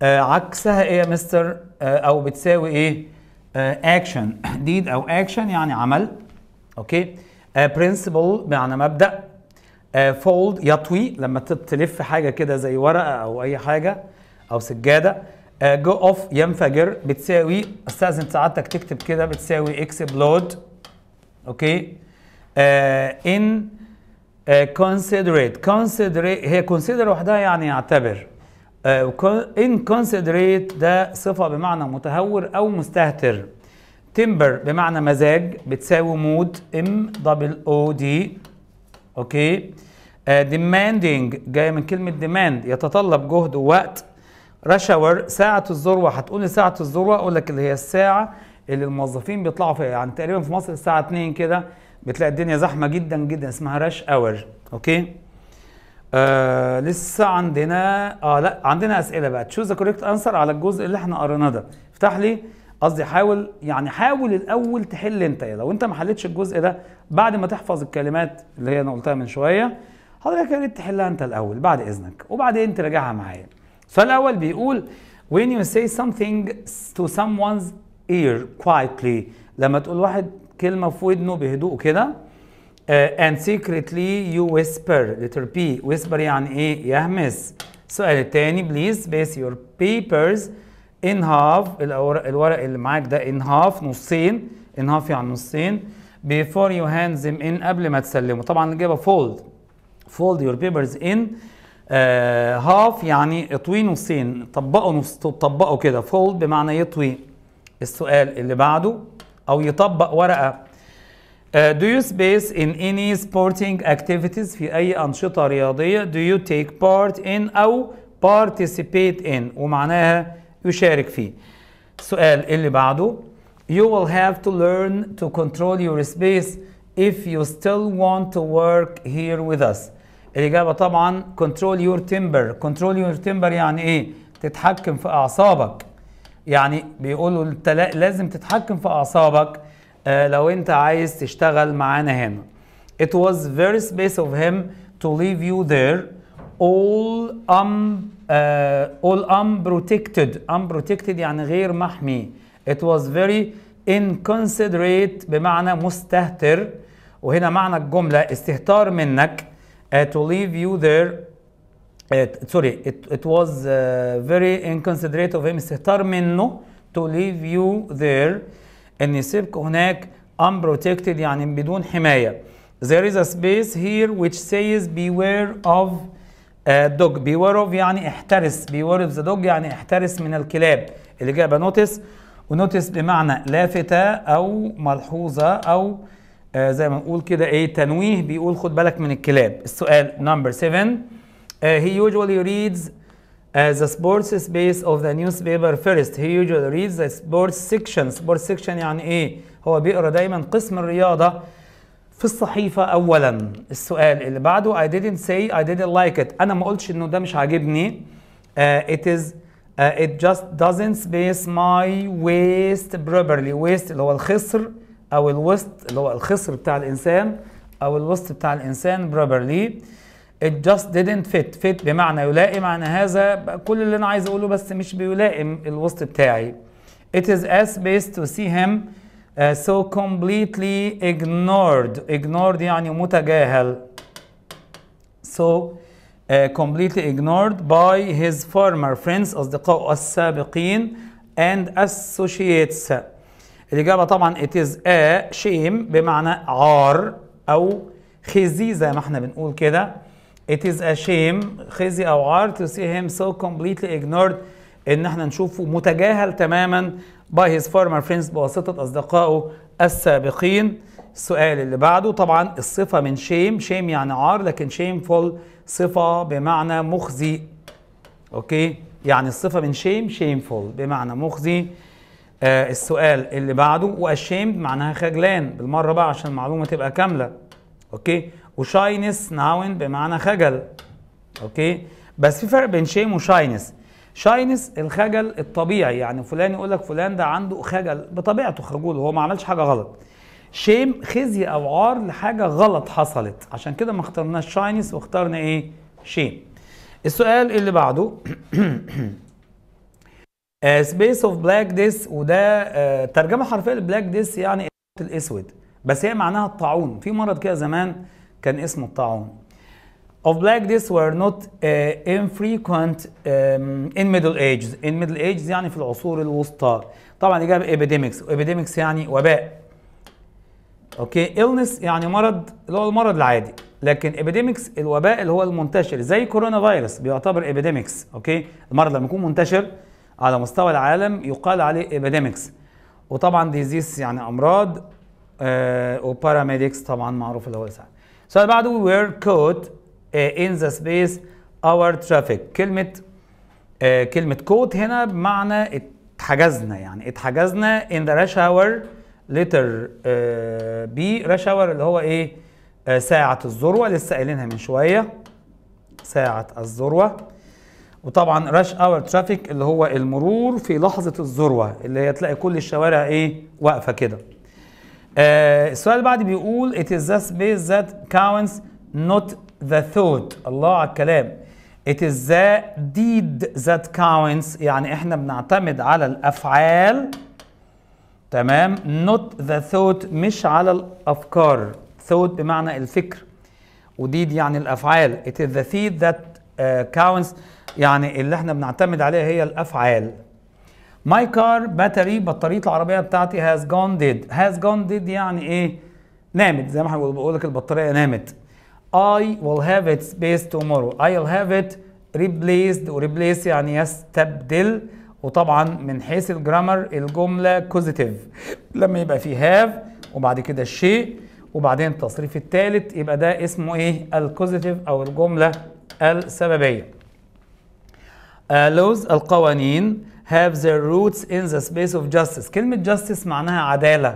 آه عكسها ايه يا مستر آه، او بتساوي ايه اكشن آه، ديد [coughs] او اكشن يعني عمل اوكي آه، برنسبل معنى مبدا فولد يطوي لما تلف حاجه كده زي ورقه او اي حاجه او سجاده جو اوف ينفجر بتساوي استاذن سعادتك تكتب كده بتساوي اكسبلود اوكي ان كونسيدريت كونسيدريت هي كونسيدر وحدها يعني يعتبر inconsiderate آه، ده صفة بمعنى متهور أو مستهتر تمبر بمعنى مزاج بتساوي مود ام دبل او دي اوكي ديماندينج آه، جايه من كلمه ديماند يتطلب جهد ووقت رش اور ساعه الذروه هتقولي ساعه الذروه اقول لك اللي هي الساعه اللي الموظفين بيطلعوا فيها يعني تقريبا في مصر الساعه 2 كده بتلاقي الدنيا زحمه جدا جدا اسمها رش اور اوكي آه لسه عندنا اه لا عندنا اسئله بقى تشوز ذا كوريكت انسر على الجزء اللي احنا قريناه ده افتح لي قصدي حاول يعني حاول الاول تحل انت لو انت ما حلتش الجزء ده بعد ما تحفظ الكلمات اللي هي انا قلتها من شويه حضرتك يا ريت تحلها انت الاول بعد اذنك وبعدين تراجعها معايا السؤال الاول بيقول when you say something to someone's ear quietly لما تقول واحد كلمه في ودنه بهدوء كده Uh, and secretly you whisper letter P whisper يعني ايه e, يهمس السؤال الثاني please space your papers in half الورق, الورق اللي معاك ده in half نصين in half يعني نصين before you hand them in قبل ما تسلمه طبعا الإجابة fold fold your papers in uh, half يعني اطوي نصين طبقوا نص طبقوا كده fold بمعنى يطوي السؤال اللي بعده أو يطبق ورقة Uh, do you space in any sporting activities في أي أنشطة رياضية do you take part in أو participate in ومعناها يشارك فيه سؤال اللي بعده you will have to learn to control your space if you still want to work here with us الإجابة طبعا control your timber. control your timber يعني إيه تتحكم في أعصابك يعني بيقولوا لازم تتحكم في أعصابك لو انت عايز تشتغل معانا هنا It was very space of him to leave you there all um uh, all unprotected unprotected يعني غير محمي It was very inconsiderate بمعنى مستهتر وهنا معنى الجملة استهتار منك uh, to leave you there uh, sorry it, it was uh, very inconsiderate of him استهتار منه to leave you there ان يسيبك هناك unprotected يعني بدون حماية there is a space here which says beware of uh, dog beware of يعني احترس beware of the dog يعني احترس من الكلاب الإجابة نوتس ونوتس بمعنى لافتة أو ملحوظة أو آه زي ما نقول كده إيه تنويه بيقول خد بالك من الكلاب السؤال نمبر 7 uh, he usually reads As the sports space of the newspaper first he usually reads the sports section sports section يعني ايه هو بيقرا دايما قسم الرياضه في الصحيفه اولا السؤال اللي بعده I didn't say I didn't like it انا ما قلتش انه ده مش عاجبني uh, it is uh, it just doesn't space my waste properly waste اللي هو الخصر او الوسط اللي هو الخصر بتاع الانسان او الوسط بتاع الانسان properly it just didn't fit fit بمعنى يلائم عن هذا كل اللي انا عايز اقوله بس مش بيلائم الوسط بتاعي it is as best to see him uh, so completely ignored ignored يعني متجاهل so uh, completely ignored by his former friends أصدقائه السابقين and associates الإجابة طبعا it is a shame بمعنى عار أو خزي زي ما احنا بنقول كده It is a shame خزي أو عار to see him so completely ignored إن احنا نشوفه متجاهل تماما by his former friends بواسطة أصدقائه السابقين السؤال اللي بعده طبعا الصفة من شيم شيم يعني عار لكن shameful صفة بمعنى مخزي أوكي يعني الصفة من شيم shameful بمعنى مخزي آه السؤال اللي بعده والشيم معناها خجلان بالمرة بقى عشان المعلومة تبقى كاملة أوكي وشاينس ناون بمعنى خجل اوكي بس في فرق بين شيم وشاينس شاينس الخجل الطبيعي يعني فلان يقول لك فلان ده عنده خجل بطبيعته خجول هو ما عملش حاجه غلط شيم خزي او عار لحاجه غلط حصلت عشان كده ما اخترناش شاينس واخترنا ايه شيم السؤال اللي بعده سبيس اوف بلاك ديس وده آه، ترجمه حرفيه لبلاك ديس يعني الاسود بس هي معناها الطاعون في مرض كده زمان كان اسمه الطاعون of black deaths were not uh, infrequent um, in middle ages in middle ages يعني في العصور الوسطى طبعا إجابة epidemics epidemics يعني وباء اوكي illness يعني مرض اللي هو المرض العادي لكن epidemics الوباء اللي هو المنتشر زي كورونا فيروس بيعتبر epidemics اوكي المرض لما يكون منتشر على مستوى العالم يقال عليه epidemics وطبعا disease يعني امراض آه uh, وباراميديكس طبعا معروف اللي هو الاسعاف السؤال اللي we were caught uh, in the space our traffic كلمة uh, كلمة caught هنا بمعنى اتحجزنا يعني اتحجزنا in the rush hour letter uh, B rush hour اللي هو ايه ساعة الذروة لسه قايلينها من شوية ساعة الذروة وطبعا rush اور ترافيك اللي هو المرور في لحظه الذروه اللي هي تلاقي كل الشوارع ايه واقفه كده آه، السؤال اللي بعد بيقول it is the space that counts not the thought الله على الكلام it is the deed that counts يعني احنا بنعتمد على الافعال تمام not the thought مش على الافكار thought بمعنى الفكر وديد يعني الافعال it is the deed that uh, counts يعني اللي احنا بنعتمد عليها هي الافعال My car battery بطارية العربية بتاعتي has gone dead has gone dead يعني ايه نامت زي ما احنا بقول لك البطارية نامت I will have it space tomorrow will have it replaced وريبليس يعني يستبدل وطبعا من حيث الجرامر الجملة كوزيتيف لما يبقى في have وبعد كده الشيء وبعدين التصريف الثالث يبقى ده اسمه ايه الكوزيتيف او الجملة السببية آه لوز القوانين have their roots in the space of justice كلمة justice معناها عدالة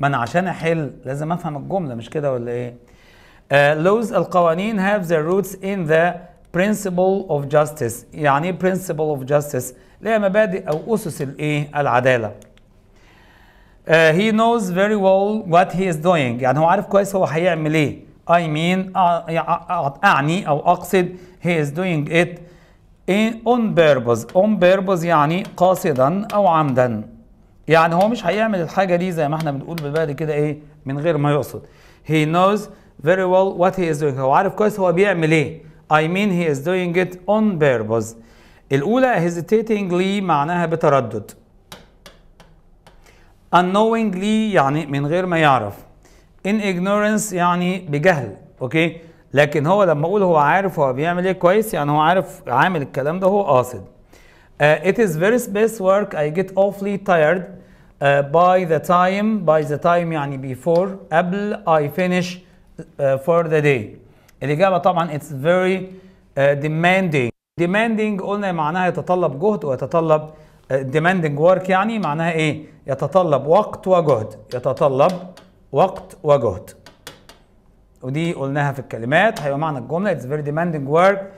ما أنا عشان أحل لازم أفهم الجملة مش كده ولا إيه uh, laws القوانين have their roots in the principle of justice يعني principle of justice اللي هي مبادئ أو أسس الإيه العدالة uh, he knows very well what he is doing يعني هو عارف كويس هو هيعمل إيه I mean أعني أو أقصد he is doing it ايه اون بيربز اون بيربز يعني قاصدا او عمدا يعني هو مش هيعمل الحاجه دي زي ما احنا بنقول بالبلدي كده ايه من غير ما يقصد he knows very well what he is doing هو عارف كويس هو بيعمل ايه I mean he is doing it on purpose الاولى hesitatingly معناها بتردد unknowingly يعني من غير ما يعرف in ignorance يعني بجهل اوكي لكن هو لما اقول هو عارف هو بيعمل ايه كويس يعني هو عارف عامل الكلام ده هو قاصد uh, it is very space work I get awfully tired uh, by the time by the time يعني before قبل I finish uh, for the day الإجابة طبعا it's very uh, demanding demanding قلنا معناها يتطلب جهد ويتطلب uh, demanding work يعني معناها ايه يتطلب وقت وجهد يتطلب وقت وجهد ودي قلناها في الكلمات هيبقى معنى الجمله اتس فيري demanding ورك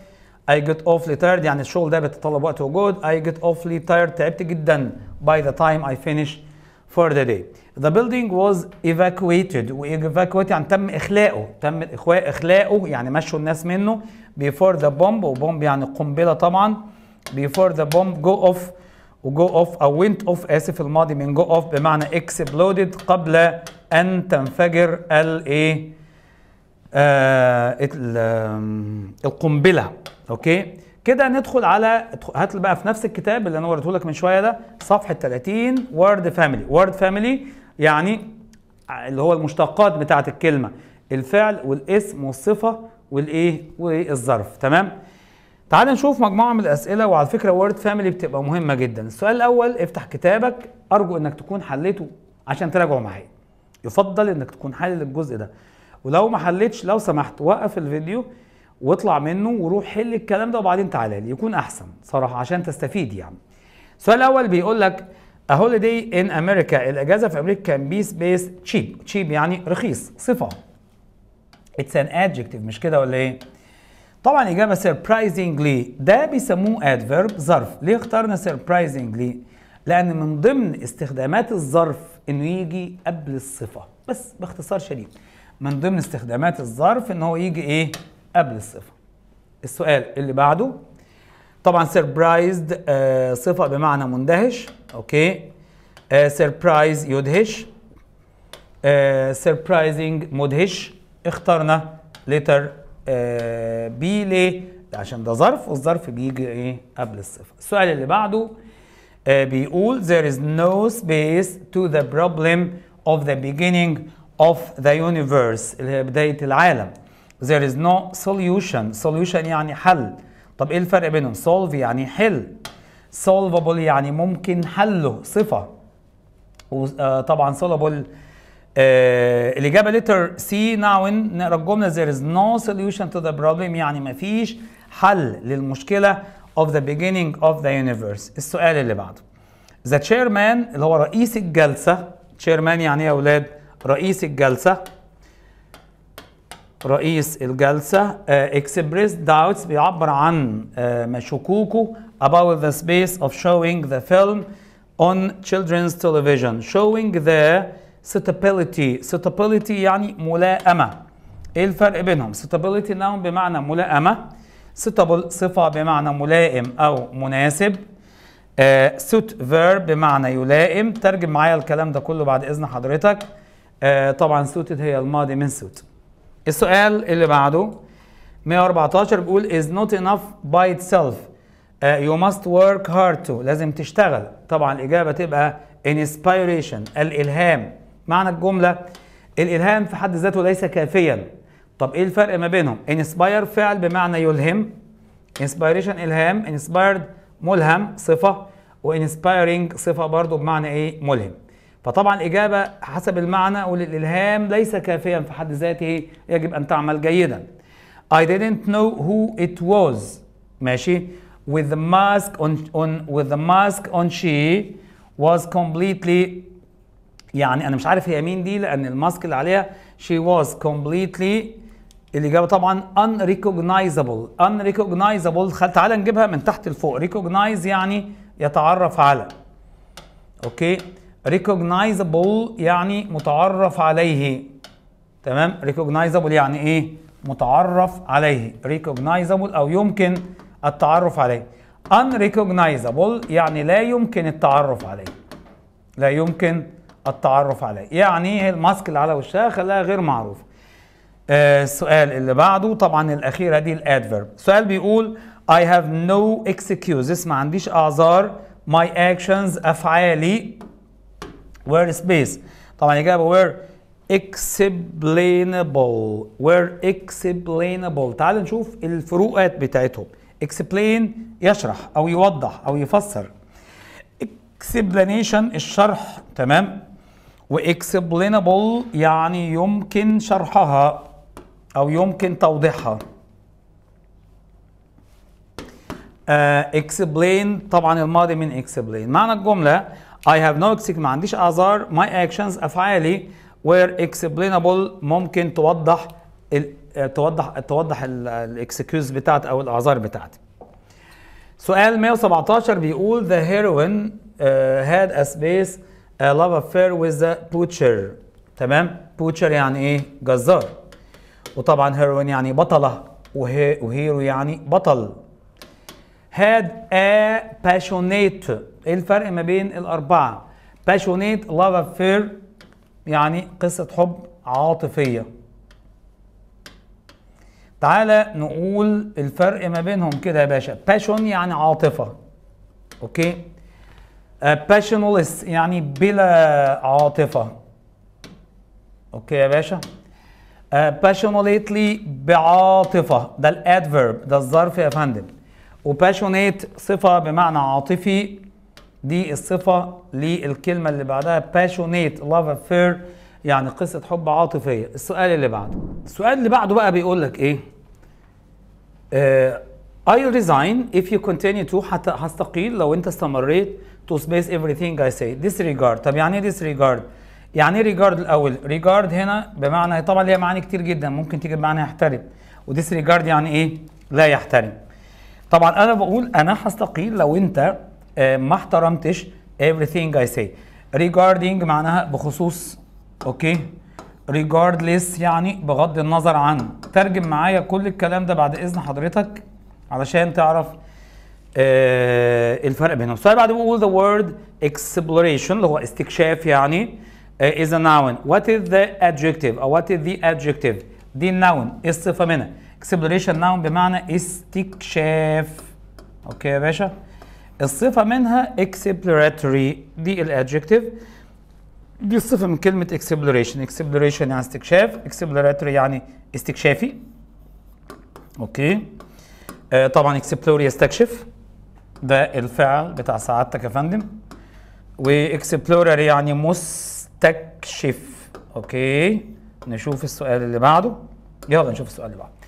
اي جيت اوفلي tired يعني الشغل ده بيتطلب وقت وجهد اي جيت اوفلي tired تعبت جدا باي ذا تايم اي فينيش for the day. The building was evacuated وايفاكويت يعني تم إخلاؤه تم إخلاؤه يعني مشوا الناس منه before the bomb وبومب يعني قنبلة طبعا before the bomb go off وجو go off أو went off آسف الماضي من go off بمعنى اكسبلودد قبل أن تنفجر الإيه آه، القنبله اوكي كده ندخل على هات بقى في نفس الكتاب اللي انا وريته لك من شويه ده صفحه 30 وورد فاميلي وورد فاميلي يعني اللي هو المشتقات بتاعه الكلمه الفعل والاسم والصفه والايه والظرف تمام تعال نشوف مجموعه من الاسئله وعلى فكره وورد فاميلي بتبقى مهمه جدا السؤال الاول افتح كتابك ارجو انك تكون حليته عشان تراجعه معايا يفضل انك تكون حلل الجزء ده ولو ما حلتش لو سمحت وقف الفيديو واطلع منه وروح حل الكلام ده وبعدين تعالى لي يكون احسن صراحه عشان تستفيد يعني السؤال الاول بيقول لك A holiday in America الإجازة في أمريكا can be space cheap cheap يعني رخيص صفة It's an adjective مش كده ولا إيه؟ طبعا إجابة surprisingly ده بيسموه adverb ظرف ليه اخترنا surprisingly؟ لأن من ضمن استخدامات الظرف إنه يجي قبل الصفة بس باختصار شديد من ضمن استخدامات الظرف ان هو يجي ايه قبل الصفه السؤال اللي بعده طبعا سربرايزد آه صفه بمعنى مندهش اوكي سربرايز آه يدهش سربرايزنج آه مدهش اخترنا لتر آه بي ليه عشان ده ظرف والظرف بيجي ايه قبل الصفه السؤال اللي بعده آه بيقول there is no space to the problem of the beginning of the universe اللي هي بداية العالم there is no solution solution يعني حل طب ايه الفرق بينهم solve يعني حل solvable يعني ممكن حله صفة وطبعا آه، solvable آه الإجابة letter C ناون نقرا الجملة there is no solution to the problem يعني مفيش حل للمشكلة of the beginning of the universe السؤال اللي بعده the chairman اللي هو رئيس الجلسة chairman يعني يا أولاد رئيس الجلسة رئيس الجلسة اكسبريس آه، داوتس بيعبر عن آه، مشكوكه about the space of showing the film on children's television showing the suitability suitability يعني ملائمة ايه الفرق بينهم suitability noun بمعنى ملائمة suitable صفة بمعنى ملائم او مناسب uh, suit verb بمعنى يلائم ترجم معايا الكلام ده كله بعد اذن حضرتك آه، طبعا سوتد هي الماضي من سوت السؤال اللي بعده 114 بيقول is not enough by itself uh, you must work hard to لازم تشتغل طبعا الإجابة تبقى inspiration الإلهام معنى الجملة الإلهام في حد ذاته ليس كافيا طب إيه الفرق ما بينهم inspire فعل بمعنى يلهم inspiration إلهام inspired ملهم صفة و inspiring صفة برضو بمعنى إيه ملهم فطبعا الاجابه حسب المعنى والالهام ليس كافيا في حد ذاته يجب أن تعمل جيدا I didn't know who it was ماشي with the mask on, on with the mask on she was completely يعني أنا مش عارف هي مين دي لأن الماسك اللي عليها she was completely الإجابة طبعا unrecognizable unrecognizable تعالى نجيبها من تحت لفوق recognize يعني يتعرف على اوكي recognizable يعني متعرف عليه تمام recognizable يعني ايه متعرف عليه recognizable او يمكن التعرف عليه unrecognizable يعني لا يمكن التعرف عليه لا يمكن التعرف عليه يعني إيه؟ الماسك اللي على وشها خلاها غير معروفه آه السؤال اللي بعده طبعا الاخيره دي الادفيرب السؤال بيقول I have no excuses ما عنديش اعذار my actions افعالي وير سبيس طبعا الاجابه وير explainable وير explainable تعال نشوف الفروقات بتاعتهم explain يشرح او يوضح او يفسر explanation الشرح تمام واكسبلينبل يعني يمكن شرحها او يمكن توضيحها اكسبلين آه، uh, explain طبعا الماضي من explain معنى الجمله I have no ما عنديش اعذار my actions افعالي were explainable ممكن توضح ال آه، توضح توضح الاكسكيوز بتاعتي او الاعذار بتاعتي سؤال 117 بيقول the heroine uh, had a space a love affair with the butcher تمام butcher يعني ايه جزار وطبعا heroine يعني بطله وهيرو يعني بطل had a passionate ايه الفرق ما بين الاربعه passionate love affair يعني قصه حب عاطفيه تعالى نقول الفرق ما بينهم كده يا باشا passion يعني عاطفه اوكي uh, passionless يعني بلا عاطفه اوكي يا باشا passionately بعاطفه ده الادفيرب ده الظرف يا فندم وباشونيت صفة بمعنى عاطفي دي الصفة للكلمة اللي بعدها باشونيت لاف افير يعني قصة حب عاطفية السؤال اللي بعده السؤال اللي بعده بقى بيقول لك ايه آه I'll resign if you continue to حتى هستقيل لو انت استمريت to space everything I say disregard طب يعني ايه disregard يعني ايه regard الاول regard هنا بمعنى طبعا ليها معاني كتير جدا ممكن تيجي بمعنى يحترم وديسريجارد يعني ايه لا يحترم طبعا انا بقول انا هستقيل لو انت آه، ما احترمتش everything I say regarding معناها بخصوص اوكي regardless يعني بغض النظر عن ترجم معايا كل الكلام ده بعد اذن حضرتك علشان تعرف آه الفرق بينهم السؤال بعد بيقول the word exploration اللي هو استكشاف يعني آه، is a noun what is the adjective او what is the adjective دي النون الصفه منها اكسبلوريشن ناون بمعنى استكشاف اوكي يا باشا الصفة منها اكسبلوراتوري دي الادجكتيف دي الصفة من كلمة اكسبلوريشن اكسبلوريشن يعني استكشاف اكسبلوراتوري يعني استكشافي اوكي آه طبعا اكسبلور يستكشف ده الفعل بتاع سعادتك يا فندم واكسبلورر يعني مستكشف اوكي نشوف السؤال اللي بعده يلا نشوف السؤال اللي بعده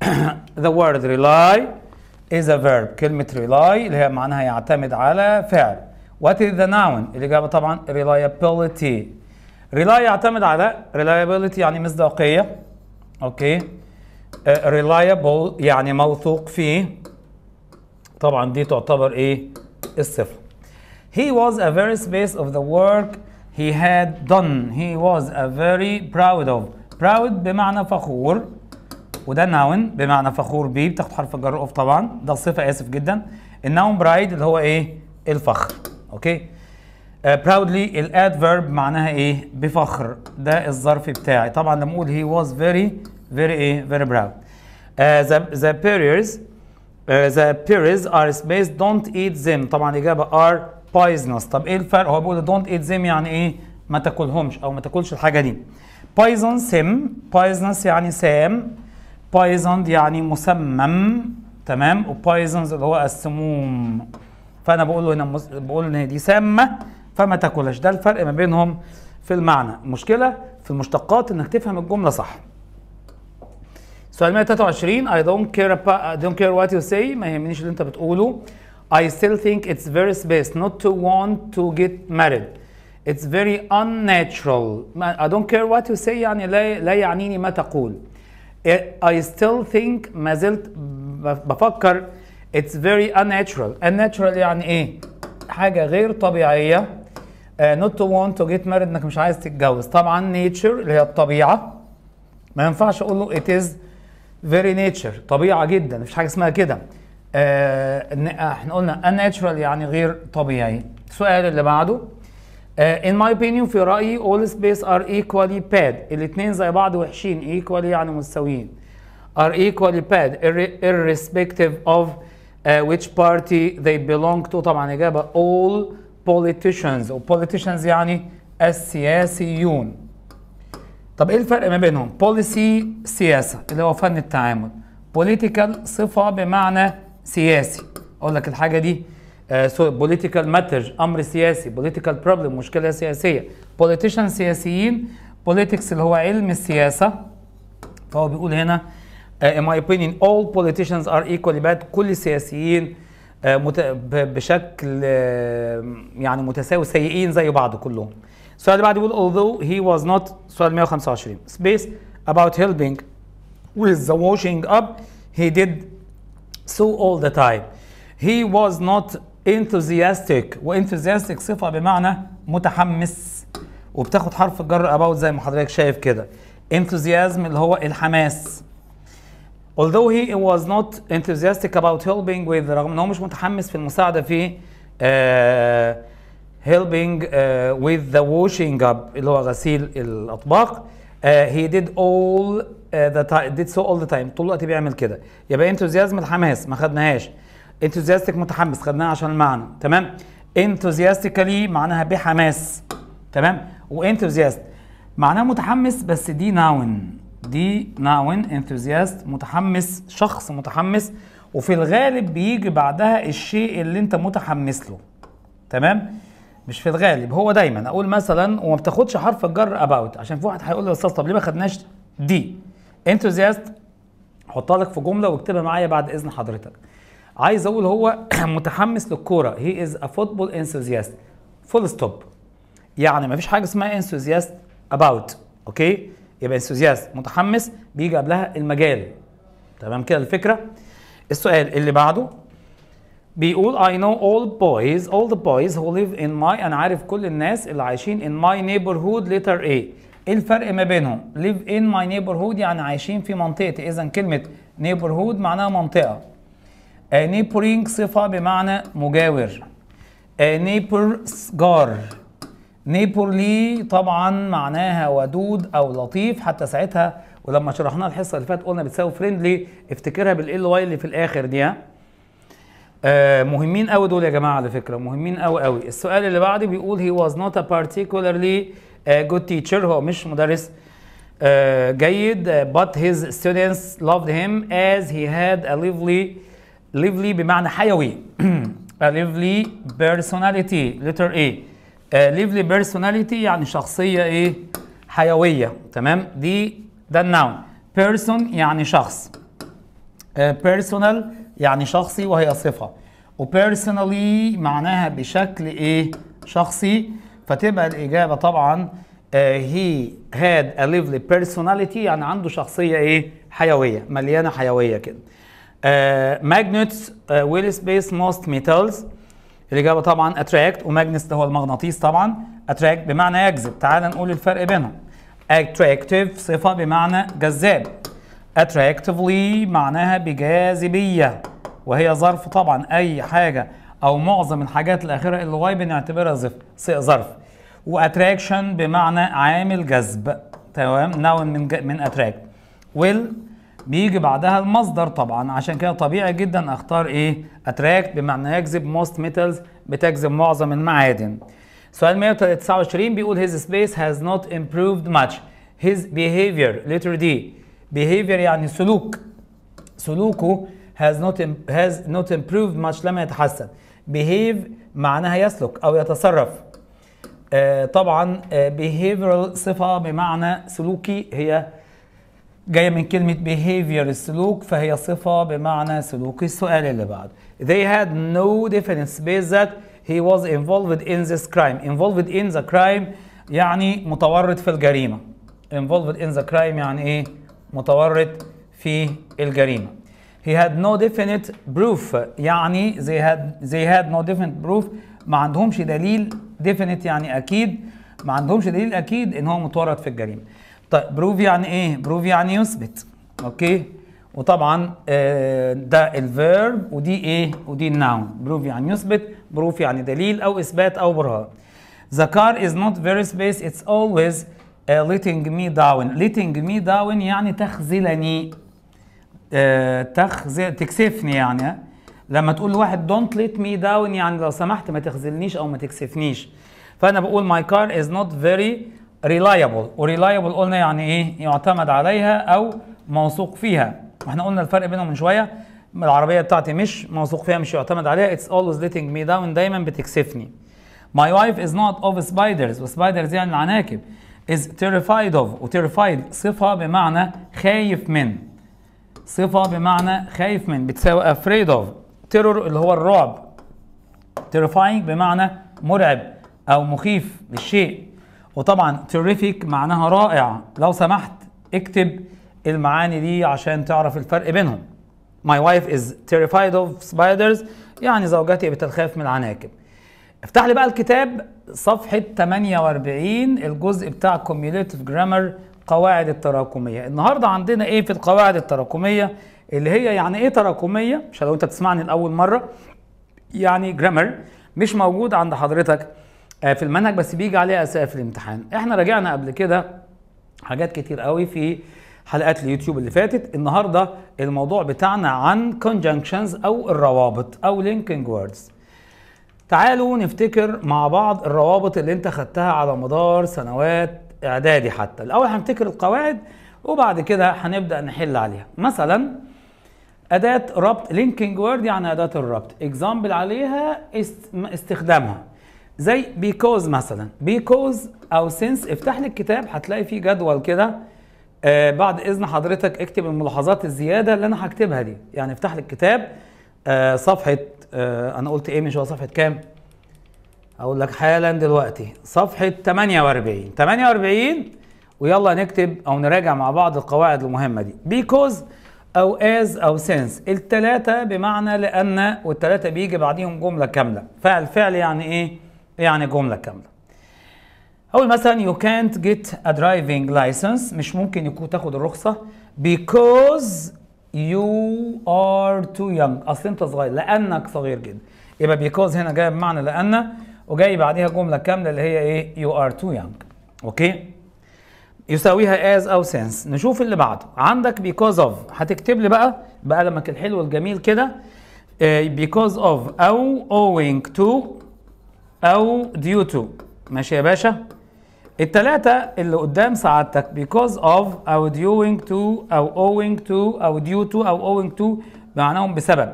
the word rely is a verb كلمة rely اللي هي معناها يعتمد على فعل what is the noun الإجابة طبعا reliability rely يعتمد على reliability يعني مصداقية اوكي okay. uh, reliable يعني موثوق فيه طبعا دي تعتبر ايه الصفة he was a very space of the work he had done he was a very proud of proud بمعنى فخور وده ناون بمعنى فخور بيه بتاخد حرف الجر اوف طبعا ده الصفه اسف جدا الناون برايد اللي هو ايه الفخر اوكي براودلي آه، الادفيرب معناها ايه بفخر ده الظرف بتاعي طبعا لما اقول هي واز فيري فيري ايه فيري براود ذا بيريرز ذا بيريرز ار سبيس دونت ايت ذيم طبعا الاجابه ار بايزنس طب ايه الفرق هو بيقول دونت ايت ذيم يعني ايه ما تاكلهمش او ما تاكلش الحاجه دي بايزن سم بايزنس يعني سام بايزند يعني مسمم تمام وبايزنز اللي هو السموم فانا بقول له هنا مس... بقول ان دي سامه فما تاكلهاش ده الفرق ما بينهم في المعنى المشكله في المشتقات انك تفهم الجمله صح سؤال 123 I don't care about, I don't care what you say ما يهمنيش اللي انت بتقوله I still think it's very space not to want to get married it's very unnatural I don't care what you say يعني لا لا يعنيني ما تقول I still think ما زلت بفكر it's very unnatural unnatural يعني ايه حاجة غير طبيعية uh, not to want to get married انك مش عايز تتجوز طبعا nature اللي هي الطبيعة ما ينفعش اقول له it is very nature طبيعة جدا مفيش حاجة اسمها كده Uh, احنا قلنا unnatural يعني غير طبيعي السؤال اللي بعده in my opinion في رأيي all space are equally bad الاتنين زي بعض وحشين equally يعني مستويين are equally bad irrespective of uh, which party they belong to طبعا إجابة all politicians و politicians يعني السياسيون طب ايه الفرق ما بينهم policy سياسة اللي هو فن التعامل political صفة بمعنى سياسي اقول لك الحاجة دي بوليتيكال آه، ماتر امر سياسي بوليتيكال بروبلم مشكله سياسيه بوليتيشن سياسيين بوليتكس اللي هو علم السياسه فهو بيقول هنا آه، in my opinion all politicians are equally bad كل السياسيين آه، بشكل يعني متساوي سيئين زي بعض كلهم السؤال اللي بعده بيقول although he was not سؤال 125 space about helping with the washing up he did so all the time he was not enthusiastic وenthusiastic صفه بمعنى متحمس وبتاخد حرف الجر about زي ما حضرتك شايف كده enthusiasm اللي هو الحماس although he was not enthusiastic about helping with رغم ان هو مش متحمس في المساعده في uh, helping uh, with the washing up اللي هو غسيل الاطباق uh, he did all uh, the time did so all the time طول الوقت بيعمل كده يبقى enthusiasm الحماس ما خدناهاش enthusiastic متحمس خدناها عشان المعنى تمام enthusiastically معناها بحماس تمام وانثوزياست معناها متحمس بس دي ناون دي ناون انثوزياست متحمس شخص متحمس وفي الغالب بيجي بعدها الشيء اللي انت متحمس له تمام مش في الغالب هو دايما اقول مثلا وما بتاخدش حرف الجر اباوت عشان في واحد هيقول لي استاذ طب ليه ما خدناش دي انثوزياست حطها لك في جمله واكتبها معايا بعد اذن حضرتك عايز اقول هو [clears throat] متحمس للكوره هي از ا فوتبول انثوزياست فول ستوب يعني ما فيش حاجه اسمها انثوزياست اباوت اوكي يبقى انثوزياست متحمس بيجي قبلها المجال تمام كده الفكره السؤال اللي بعده بيقول I know all boys all the boys who live in my أنا عارف كل الناس اللي عايشين in my neighborhood letter A إيه الفرق ما بينهم live in my neighborhood يعني عايشين في منطقتي إذا كلمة neighborhood معناها منطقة A neighboring صفة بمعنى مجاور A neighbor جار نيبورلي طبعا معناها ودود او لطيف حتى ساعتها ولما شرحنا الحصه اللي فاتت قلنا بتساوي فريندلي افتكرها بالال واي اللي في الاخر دي ها آه مهمين قوي دول يا جماعه على فكره مهمين قوي قوي السؤال اللي بعده بيقول هي واز نوت ا particularly جود teacher هو مش مدرس آه جيد but his students loved him as he had a lively ليفلي بمعنى حيوي ليفلي بيرسوناليتي لتر اي ليفلي بيرسوناليتي يعني شخصية ايه حيوية تمام دي ده النون بيرسون يعني شخص بيرسونال uh, يعني شخصي وهي صفة وبيرسونالي معناها بشكل ايه شخصي فتبقى الإجابة طبعا هي هاد ا ليفلي بيرسوناليتي يعني عنده شخصية ايه حيوية مليانة حيوية كده ماجنتس ويل سبيس موست ميتالز الاجابه طبعا اتراكت وماجنس ده هو المغناطيس طبعا اتراكت بمعنى يجذب تعال نقول الفرق بينهم اتراكتيف صفه بمعنى جذاب اتراكتيفلي معناها بجاذبيه وهي ظرف طبعا اي حاجه او معظم الحاجات الاخيره اللي واي بنعتبرها ظرف ظرف واتراكشن بمعنى عامل جذب تمام نون من من اتراكت ويل بيجي بعدها المصدر طبعا عشان كده طبيعي جدا اختار ايه اتراكت بمعنى يجذب موست ميتالز بتجذب معظم المعادن سؤال 129 بيقول his space has not improved much his behavior letter D behavior يعني سلوك سلوكه has not has not improved much لم يتحسن behave معناها يسلك او يتصرف آه طبعا آه behavioral صفه بمعنى سلوكي هي جايه من كلمه behavior السلوك فهي صفه بمعنى سلوك السؤال اللي بعد they had no difference based that he was involved in this crime involved in the crime يعني متورط في الجريمه involved in the crime يعني ايه متورط في الجريمه he had no definite proof يعني they had they had no definite proof ما عندهمش دليل definite يعني اكيد ما عندهمش دليل اكيد ان هو متورط في الجريمه طيب بروف يعني ايه بروف يعني يثبت اوكي وطبعا آه، ده الفيرب ودي ايه ودي الناون بروف يعني يثبت بروف يعني دليل او اثبات او برهان The car is not very space it's always uh, letting me down letting me down يعني تخذلني آه، تخذل تخزل تكسفني يعني لما تقول لواحد don't let me down يعني لو سمحت ما تخذلنيش او ما تكسفنيش فانا بقول my car is not very ريلايبل وريلايبل قلنا يعني ايه يعتمد عليها او موثوق فيها واحنا قلنا الفرق بينهم من شويه العربيه بتاعتي مش موثوق فيها مش يعتمد عليها اتس اولويز ليتنج مي داون دايما بتكسفني ماي وايف از نوت اوف سبايدرز وسبايدرز يعني العناكب از terrified اوف وتيرفايد صفه بمعنى خايف من صفه بمعنى خايف من بتساوي افريد اوف تيرور اللي هو الرعب terrifying بمعنى مرعب او مخيف للشيء وطبعا تيريفيك معناها رائع لو سمحت اكتب المعاني دي عشان تعرف الفرق بينهم My wife is terrified of spiders يعني زوجتي بتخاف من العناكب افتح لي بقى الكتاب صفحة 48 الجزء بتاع Cumulative Grammar قواعد التراكمية النهاردة عندنا ايه في القواعد التراكمية اللي هي يعني ايه تراكمية مش لو انت بتسمعني لأول مرة يعني جرامر مش موجود عند حضرتك آه، في المنهج بس بيجي عليه اسئله في الامتحان احنا راجعنا قبل كده حاجات كتير قوي في حلقات اليوتيوب اللي فاتت النهارده الموضوع بتاعنا عن conjunctions او الروابط او linking words تعالوا نفتكر مع بعض الروابط اللي انت خدتها على مدار سنوات اعدادي حتى الاول هنفتكر القواعد وبعد كده هنبدا نحل عليها مثلا اداه ربط لينكينج وورد يعني اداه الربط اكزامبل عليها استخدامها زي بيكوز مثلا بيكوز او سينس افتح لي الكتاب هتلاقي فيه جدول كده آه بعد اذن حضرتك اكتب الملاحظات الزياده اللي انا هكتبها دي يعني افتح لي الكتاب آه صفحه آه انا قلت ايه مش هو صفحه كام اقول لك حالا دلوقتي صفحه 48 48 ويلا نكتب او نراجع مع بعض القواعد المهمه دي بيكوز او از او سينس الثلاثه بمعنى لان والثلاثه بيجي بعديهم جمله كامله فعل فعل يعني ايه يعني جملة كاملة أول مثلا you can't get a driving license مش ممكن يكون تاخد الرخصة because you are too young أصل أنت صغير لأنك صغير جدا يبقى because هنا جاي بمعنى لأن وجاي بعديها جملة كاملة اللي هي إيه you are too young أوكي يساويها as أو since نشوف اللي بعده عندك because of هتكتب لي بقى بقلمك الحلو الجميل كده آه، because of أو owing to او ديو تو ماشي يا باشا التلاتة اللي قدام سعادتك because of أو doing to أو owing to أو due to أو owing to معناهم بسبب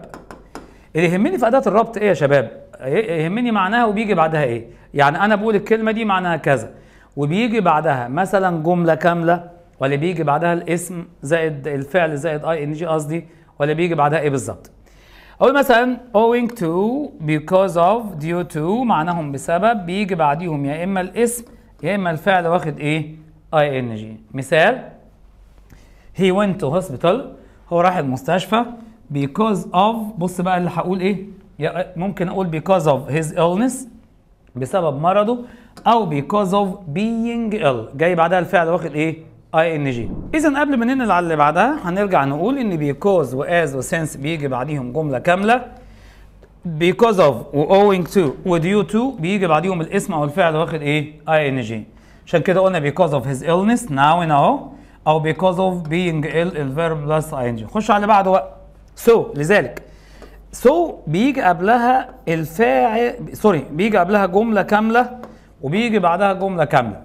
اللي يهمني في أداة الربط إيه يا شباب؟ إيه يهمني معناها وبيجي بعدها إيه؟ يعني أنا بقول الكلمة دي معناها كذا وبيجي بعدها مثلا جملة كاملة ولا بيجي بعدها الاسم زائد الفعل زائد اي ان جي قصدي ولا بيجي بعدها إيه بالظبط؟ اقول مثلا owing to because of due to معناهم بسبب بيجي بعديهم يا اما الاسم يا اما الفعل واخد ايه ing مثال he went to hospital هو راح المستشفى because of بص بقى اللي هقول ايه ممكن اقول because of his illness بسبب مرضه او because of being ill جاي بعدها الفعل واخد ايه اي ان جي اذا قبل ما ننقل على اللي بعدها هنرجع نقول ان بيكوز واز وسنس بيجي بعديهم جمله كامله because of و owing to و due to بيجي بعديهم الاسم او الفعل واخد ايه ing عشان كده قلنا because of his illness now and now او because of being ill الverb plus ing خش على اللي بعده بقى so لذلك so بيجي قبلها الفاعل سوري بيجي قبلها جمله كامله وبيجي بعدها جمله كامله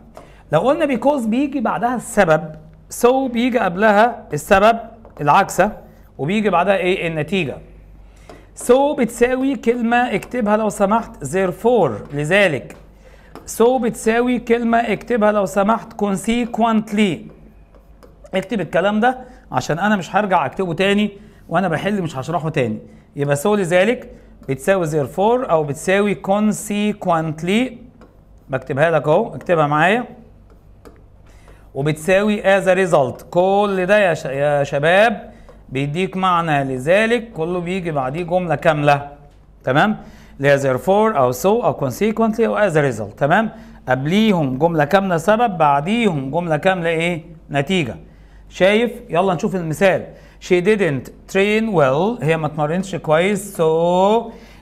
لو قلنا بيكوز بيجي بعدها السبب سو so بيجي قبلها السبب العكسة وبيجي بعدها ايه النتيجة سو so بتساوي كلمة اكتبها لو سمحت therefore لذلك سو so بتساوي كلمة اكتبها لو سمحت consequently اكتب الكلام ده عشان انا مش هرجع اكتبه تاني وانا بحل مش هشرحه تاني يبقى سو لذلك بتساوي therefore او بتساوي consequently بكتبها لك اهو اكتبها معايا وبتساوي از ريزلت كل ده يا, يا شباب بيديك معنى لذلك كله بيجي بعديه جمله كامله تمام therefore او so او consequently او as a result تمام قبليهم جمله كامله سبب بعديهم جمله كامله ايه نتيجه شايف يلا نشوف المثال she didn't train well هي ما اتمرنتش كويس so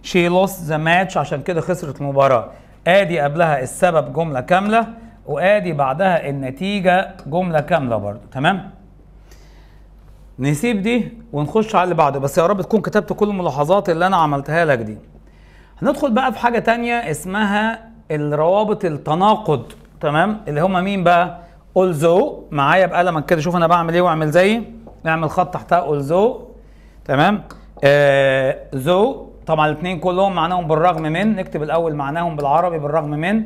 she lost the match عشان كده خسرت المباراه ادي قبلها السبب جمله كامله وادي بعدها النتيجه جمله كامله برضو تمام نسيب دي ونخش على اللي بعده بس يا رب تكون كتبت كل الملاحظات اللي انا عملتها لك دي هندخل بقى في حاجه تانية اسمها الروابط التناقض تمام اللي هما مين بقى اولزو معايا بقلمك كده شوف انا بعمل ايه واعمل زيي اعمل خط تحتها اولزو تمام آه زو طبعا الاثنين كلهم معناهم بالرغم من نكتب الاول معناهم بالعربي بالرغم من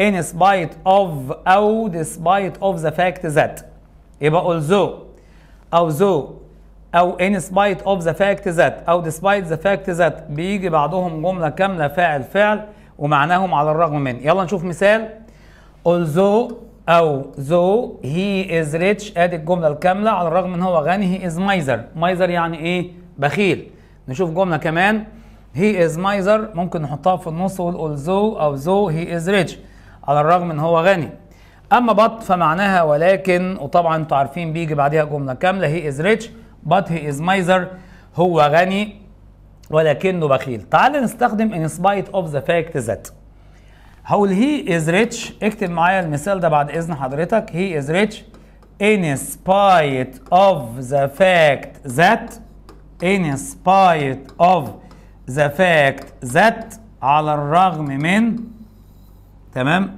in spite of أو despite of the fact that يبقى although أو though أو in spite of the fact that أو despite the fact that بيجي بعدهم جملة كاملة فاعل فعل ومعناهم على الرغم من يلا نشوف مثال although أو though he is rich أدي الجملة الكاملة على الرغم من هو غني he is miser miser يعني إيه بخيل نشوف جملة كمان he is miser ممكن نحطها في النص ونقول although أو though he is rich على الرغم من هو غني اما بط فمعناها ولكن وطبعا انتوا عارفين بيجي بعدها جمله كامله هي از ريتش بط هي از مايزر هو غني ولكنه بخيل تعال نستخدم ان سبايت اوف ذا فاكت ذات هقول هي از ريتش اكتب معايا المثال ده بعد اذن حضرتك هي از ريتش in spite of the fact that in spite of the fact that على الرغم من تمام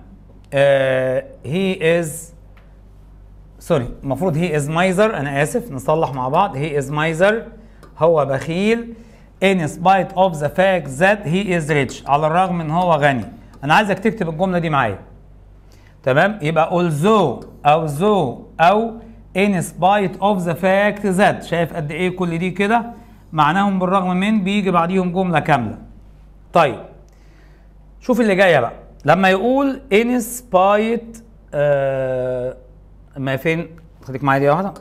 هي از سوري المفروض هي از مايزر انا اسف نصلح مع بعض هي از مايزر هو بخيل in spite of the fact that he is rich على الرغم ان هو غني انا عايزك تكتب الجمله دي معايا تمام يبقى although او though او in spite of the fact that شايف قد ايه كل دي كده معناهم بالرغم من بيجي بعديهم جمله كامله طيب شوف اللي جايه بقى لما يقول ان آه، سبايت ما فين خليك معايا دي واحده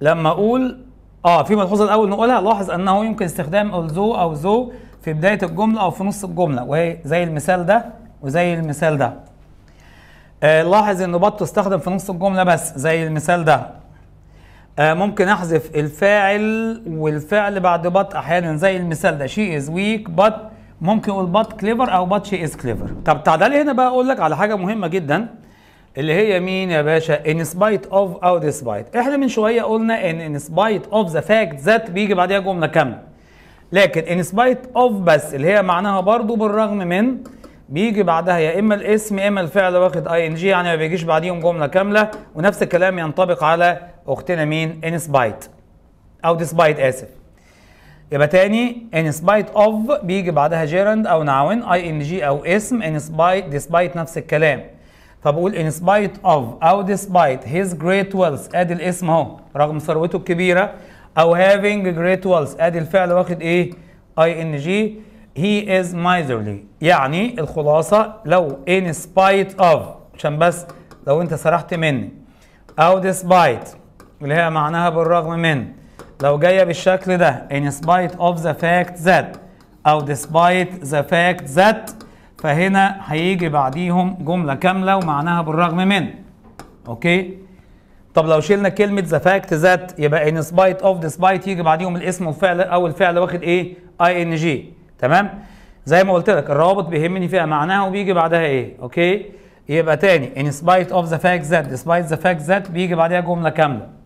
لما اقول اه في ملحوظه الاول نقولها لاحظ انه يمكن استخدام الزو او زو في بدايه الجمله او في نص الجمله وهي زي المثال ده وزي المثال ده آه لاحظ ان بط استخدم في نص الجمله بس زي المثال ده آه ممكن احذف الفاعل والفعل بعد بط احيانا زي المثال ده شي از ويك بط ممكن اقول بات كليفر او بات شي از كليفر طب تعالى هنا بقى اقول لك على حاجه مهمه جدا اللي هي مين يا باشا ان سبايت اوف او ديسبايت احنا من شويه قلنا ان ان سبايت اوف ذا فاكت ذات بيجي بعديها جمله كامله لكن ان سبايت اوف بس اللي هي معناها برضو بالرغم من بيجي بعدها يا اما الاسم يا اما الفعل واخد اي ان جي يعني ما بيجيش بعديهم جمله كامله ونفس الكلام ينطبق على اختنا مين ان سبايت او ديسبايت اسف يبقى تاني ان سبايت اوف بيجي بعدها جيرند او نعاون اي ان جي او اسم ان سبايت ديسبايت نفس الكلام طب in ان سبايت اوف او ديسبايت هيز جريت wealth ادي الاسم اهو رغم ثروته الكبيره او هافينج جريت wealth ادي الفعل واخد ايه اي ان جي هي از مايزرلي يعني الخلاصه لو ان سبايت اوف عشان بس لو انت سرحت مني او ديسبايت اللي هي معناها بالرغم من لو جايه بالشكل ده in spite of the fact that او despite the fact that فهنا هيجي بعديهم جمله كامله ومعناها بالرغم من اوكي طب لو شلنا كلمه ذا فاكت ذات يبقى ان سبايت اوف ديسبايت يجي بعديهم الاسم والفعل او الفعل واخد ايه اي ان جي تمام زي ما قلت لك الروابط بيهمني فيها معناها وبيجي بعدها ايه اوكي يبقى تاني ان سبايت اوف ذا فاكت ذات ديسبايت ذا فاكت ذات بيجي بعدها جمله كامله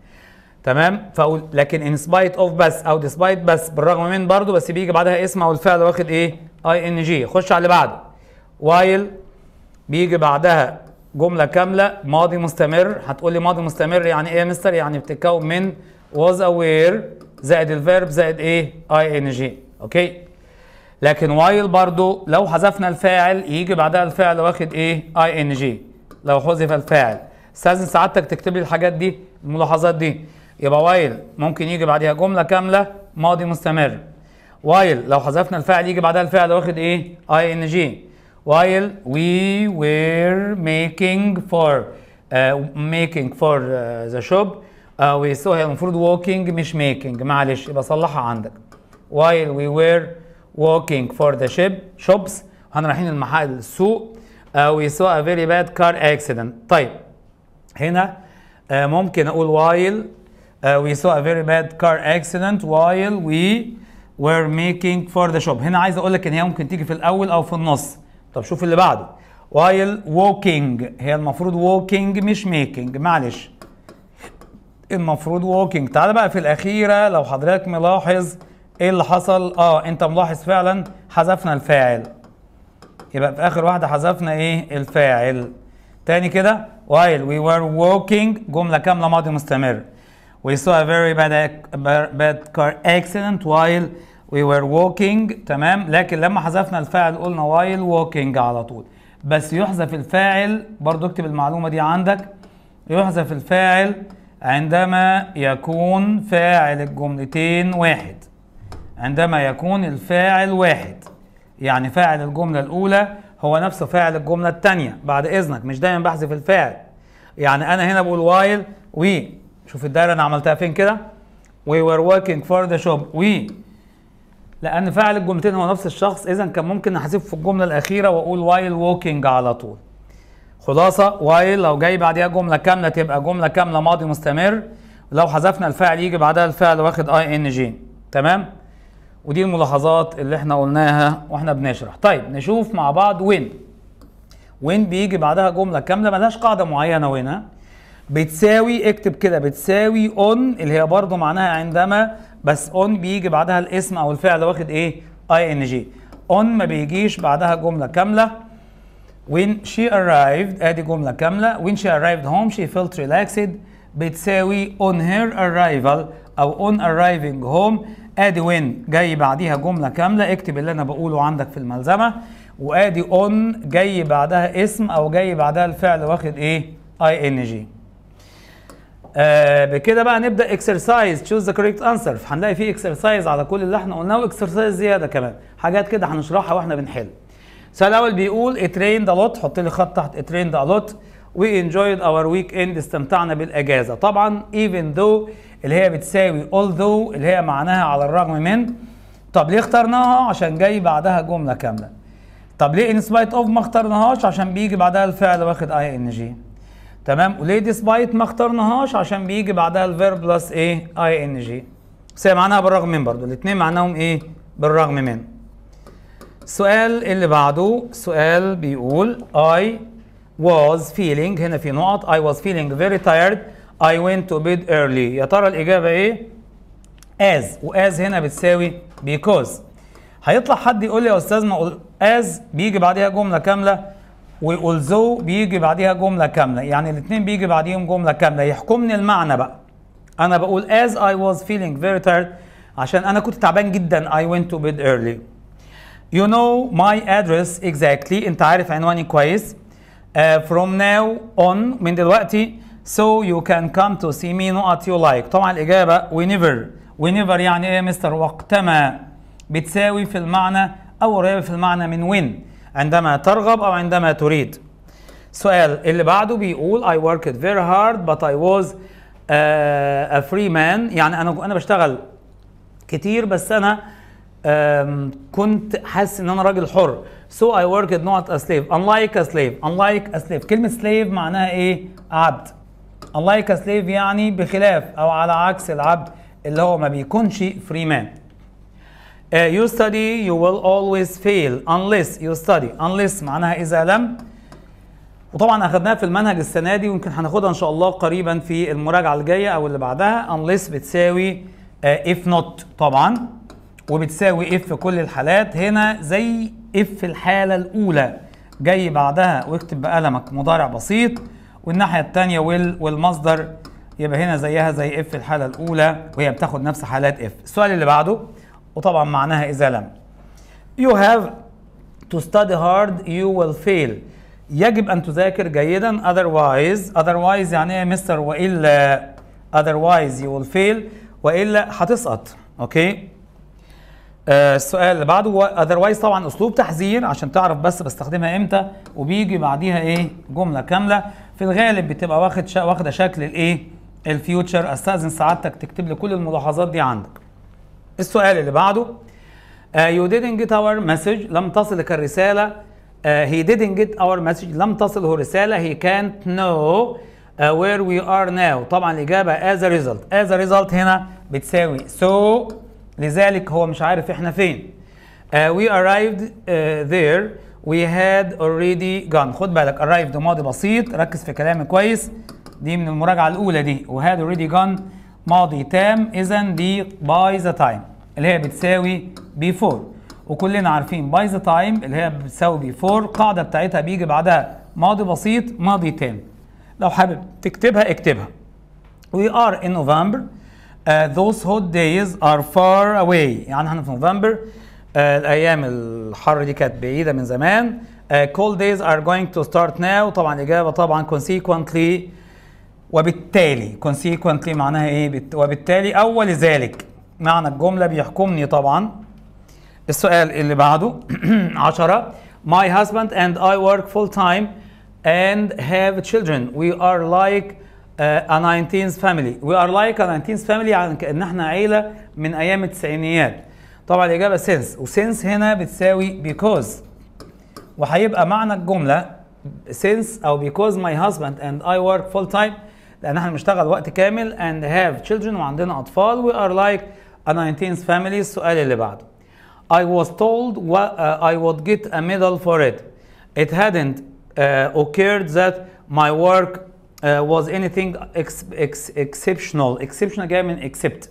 تمام فاقول لكن ان سبايت اوف بس او ديسبايت بس بالرغم من برضه بس بيجي بعدها اسم او الفعل واخد ايه اي ان جي خش على اللي بعده وايل بيجي بعدها جمله كامله ماضي مستمر هتقول لي ماضي مستمر يعني ايه يا مستر يعني بتتكون من was aware زائد الفيرب زائد ايه اي ان جي اوكي لكن وايل برضو لو حذفنا الفاعل يجي بعدها الفعل واخد ايه اي ان جي لو حذف الفاعل استاذن سعادتك تكتب لي الحاجات دي الملاحظات دي يبقى وايل ممكن يجي بعدها جمله كامله ماضي مستمر وايل لو حذفنا الفعل يجي بعدها الفعل واخد ايه اي ان جي while we were making for ميكينج آه، making for شوب آه، the shop we آه، saw هي المفروض walking مش making معلش يبقى صلحها عندك while we were walking for the شيب shops احنا رايحين المحل السوق uh, we saw a very bad car accident طيب هنا uh, ممكن اقول while uh, we saw a very bad car accident while we were making for the shop هنا عايز اقول لك ان هي ممكن تيجي في الاول او في النص طب شوف اللي بعده while walking هي المفروض walking مش making معلش المفروض walking تعال بقى في الاخيره لو حضرتك ملاحظ ايه اللي حصل اه انت ملاحظ فعلا حذفنا الفاعل يبقى في اخر واحده حذفنا ايه الفاعل تاني كده while we were walking جمله كامله ماضي مستمر We saw a very bad, bad car accident while we were walking تمام لكن لما حذفنا الفاعل قلنا while walking على طول بس يحذف الفاعل برضو اكتب المعلومة دي عندك يحذف الفاعل عندما يكون فاعل الجملتين واحد عندما يكون الفاعل واحد يعني فاعل الجملة الأولى هو نفس فاعل الجملة الثانية بعد إذنك مش دايما بحذف الفاعل يعني أنا هنا بقول while we شوف الدايره انا عملتها فين كده وي وير وركينج فور ذا شوب وي لان فاعل الجملتين هو نفس الشخص اذا كان ممكن احذفه في الجمله الاخيره واقول وايل ووكينج على طول خلاصه وايل لو جاي بعديها جمله كامله تبقى جمله كامله ماضي مستمر لو حذفنا الفاعل يجي بعدها الفعل واخد اي ان جي تمام ودي الملاحظات اللي احنا قلناها واحنا بنشرح طيب نشوف مع بعض وين وين بيجي بعدها جمله كامله ملهاش قاعده معينه وين ها بتساوي اكتب كده بتساوي اون اللي هي برضه معناها عندما بس اون بيجي بعدها الاسم او الفعل واخد ايه اي ان جي اون ما بيجيش بعدها جمله كامله when she arrived ادي جمله كامله when she arrived home she felt relaxed بتساوي on her arrival او on arriving home ادي when جاي بعديها جمله كامله اكتب اللي انا بقوله عندك في الملزمه وادي on جاي بعدها اسم او جاي بعدها الفعل واخد ايه اي ان جي آه بكده بقى نبدا اكسرسايز تشوز ذا كوريكت انسر هنلاقي فيه اكسرسايز على كل اللي احنا قلناه واكسرسايز زياده كمان حاجات كده هنشرحها واحنا بنحل السؤال الاول بيقول اتريند الوت حط لي خط تحت اتريند الوت وي انجويد اور ويك اند استمتعنا بالاجازه طبعا ايفن ذو اللي هي بتساوي although اللي هي معناها على الرغم من طب ليه اخترناها عشان جاي بعدها جمله كامله طب ليه ان سبايت اوف ما اخترناهاش عشان بيجي بعدها الفعل واخد اي ان جي تمام وليه ديسبايت ما اخترناهاش عشان بيجي بعدها الفيرب بلس ايه اي ان جي بس هي معناها بالرغم من برضو الاثنين معناهم ايه بالرغم من السؤال اللي بعده سؤال بيقول I was feeling هنا في نقط I was feeling very tired I went to bed early يا ترى الإجابة إيه؟ as وas هنا بتساوي because هيطلع حد يقول لي يا أستاذ ما as بيجي بعدها جملة كاملة والذو بيجي بعديها جمله كامله يعني الاثنين بيجي بعديهم جمله كامله يحكمني المعنى بقى انا بقول as I was feeling very tired عشان انا كنت تعبان جدا I went to bed early you know my address exactly انت عارف عنواني كويس uh, from now on من دلوقتي so you can come to see me not you like طبعا الاجابه whenever whenever يعني ايه يا مستر وقتما بتساوي في المعنى او قريبه في المعنى من when عندما ترغب أو عندما تريد سؤال اللي بعده بيقول I worked very hard but I was uh, a free man يعني أنا أنا بشتغل كتير بس أنا um, كنت حاسس إن أنا راجل حر so I worked not a slave unlike a slave unlike a slave كلمة slave معناها إيه عبد unlike a slave يعني بخلاف أو على عكس العبد اللي هو ما بيكونش free man uh, you study you will always fail unless you study unless معناها إذا لم وطبعا أخذناها في المنهج السنة دي ويمكن هناخدها إن شاء الله قريبا في المراجعة الجاية أو اللي بعدها unless بتساوي uh, if not طبعا وبتساوي if في كل الحالات هنا زي if في الحالة الأولى جاي بعدها واكتب بقلمك مضارع بسيط والناحية الثانية will والمصدر يبقى هنا زيها زي في الحالة الأولى وهي بتاخد نفس حالات if السؤال اللي بعده وطبعا معناها إذا لم You have to study hard you will fail يجب أن تذاكر جيدا otherwise otherwise يعني إيه مستر وإلا otherwise you will fail وإلا هتسقط أوكي آه السؤال اللي بعده otherwise طبعا أسلوب تحذير عشان تعرف بس بستخدمها إمتى وبيجي بعديها إيه جملة كاملة في الغالب بتبقى واخد شا واخدة شكل الإيه الفيوتشر أستأذن سعادتك تكتب لي كل الملاحظات دي عندك السؤال اللي بعده uh, you didn't get our message لم تصلك الرسالة uh, he didn't get our message لم تصله رسالة he can't know uh, where we are now طبعا الإجابة as a result as a result هنا بتساوي so لذلك هو مش عارف احنا فين uh, we arrived uh, there we had already gone خد بالك arrived ماضي بسيط ركز في كلامي كويس دي من المراجعة الأولى دي we had already gone ماضي تام اذا دي باي ذا تايم اللي هي بتساوي بي فور وكلنا عارفين باي ذا تايم اللي هي بتساوي بي فور القاعده بتاعتها بيجي بعدها ماضي بسيط ماضي تام لو حابب تكتبها اكتبها وي ار ان نوفمبر ذوز those hot days are far away يعني احنا في نوفمبر uh, الايام الحر دي كانت بعيده من زمان كول uh, cold days are going to start now طبعا الاجابه طبعا consequently وبالتالي consequently معناها ايه وبالتالي او ذلك معنى الجمله بيحكمني طبعا السؤال اللي بعده 10 my husband and I work full time and have children we are like uh, a 19th family we are like a 19th family يعني كأن احنا عيلة من أيام التسعينيات طبعا الإجابة since since هنا بتساوي because وهيبقى معنى الجملة since أو because my husband and I work full time لان احنا بنشتغل وقت كامل and have children وعندنا اطفال we are like a 19th family السؤال اللي بعده I was told uh, I would get a medal for it it hadn't uh, occurred that my work uh, was anything ex ex exceptional exceptional جاي من except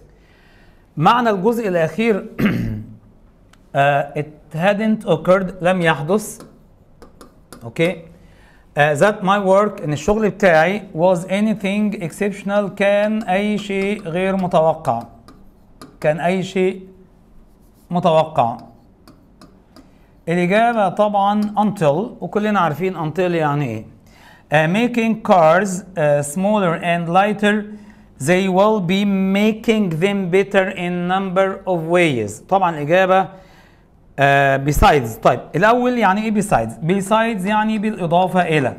معنى الجزء الاخير [clears throat] uh, it hadn't occurred لم يحدث اوكي okay. that my work ان الشغل بتاعي was anything exceptional كان اي شيء غير متوقع كان اي شيء متوقع الاجابه طبعا until وكلنا عارفين until يعني ايه uh, making cars uh, smaller and lighter they will be making them better in number of ways طبعا الاجابه بيسايدز آه، طيب الاول يعني ايه بيسايدز بيسايدز يعني بالاضافه الى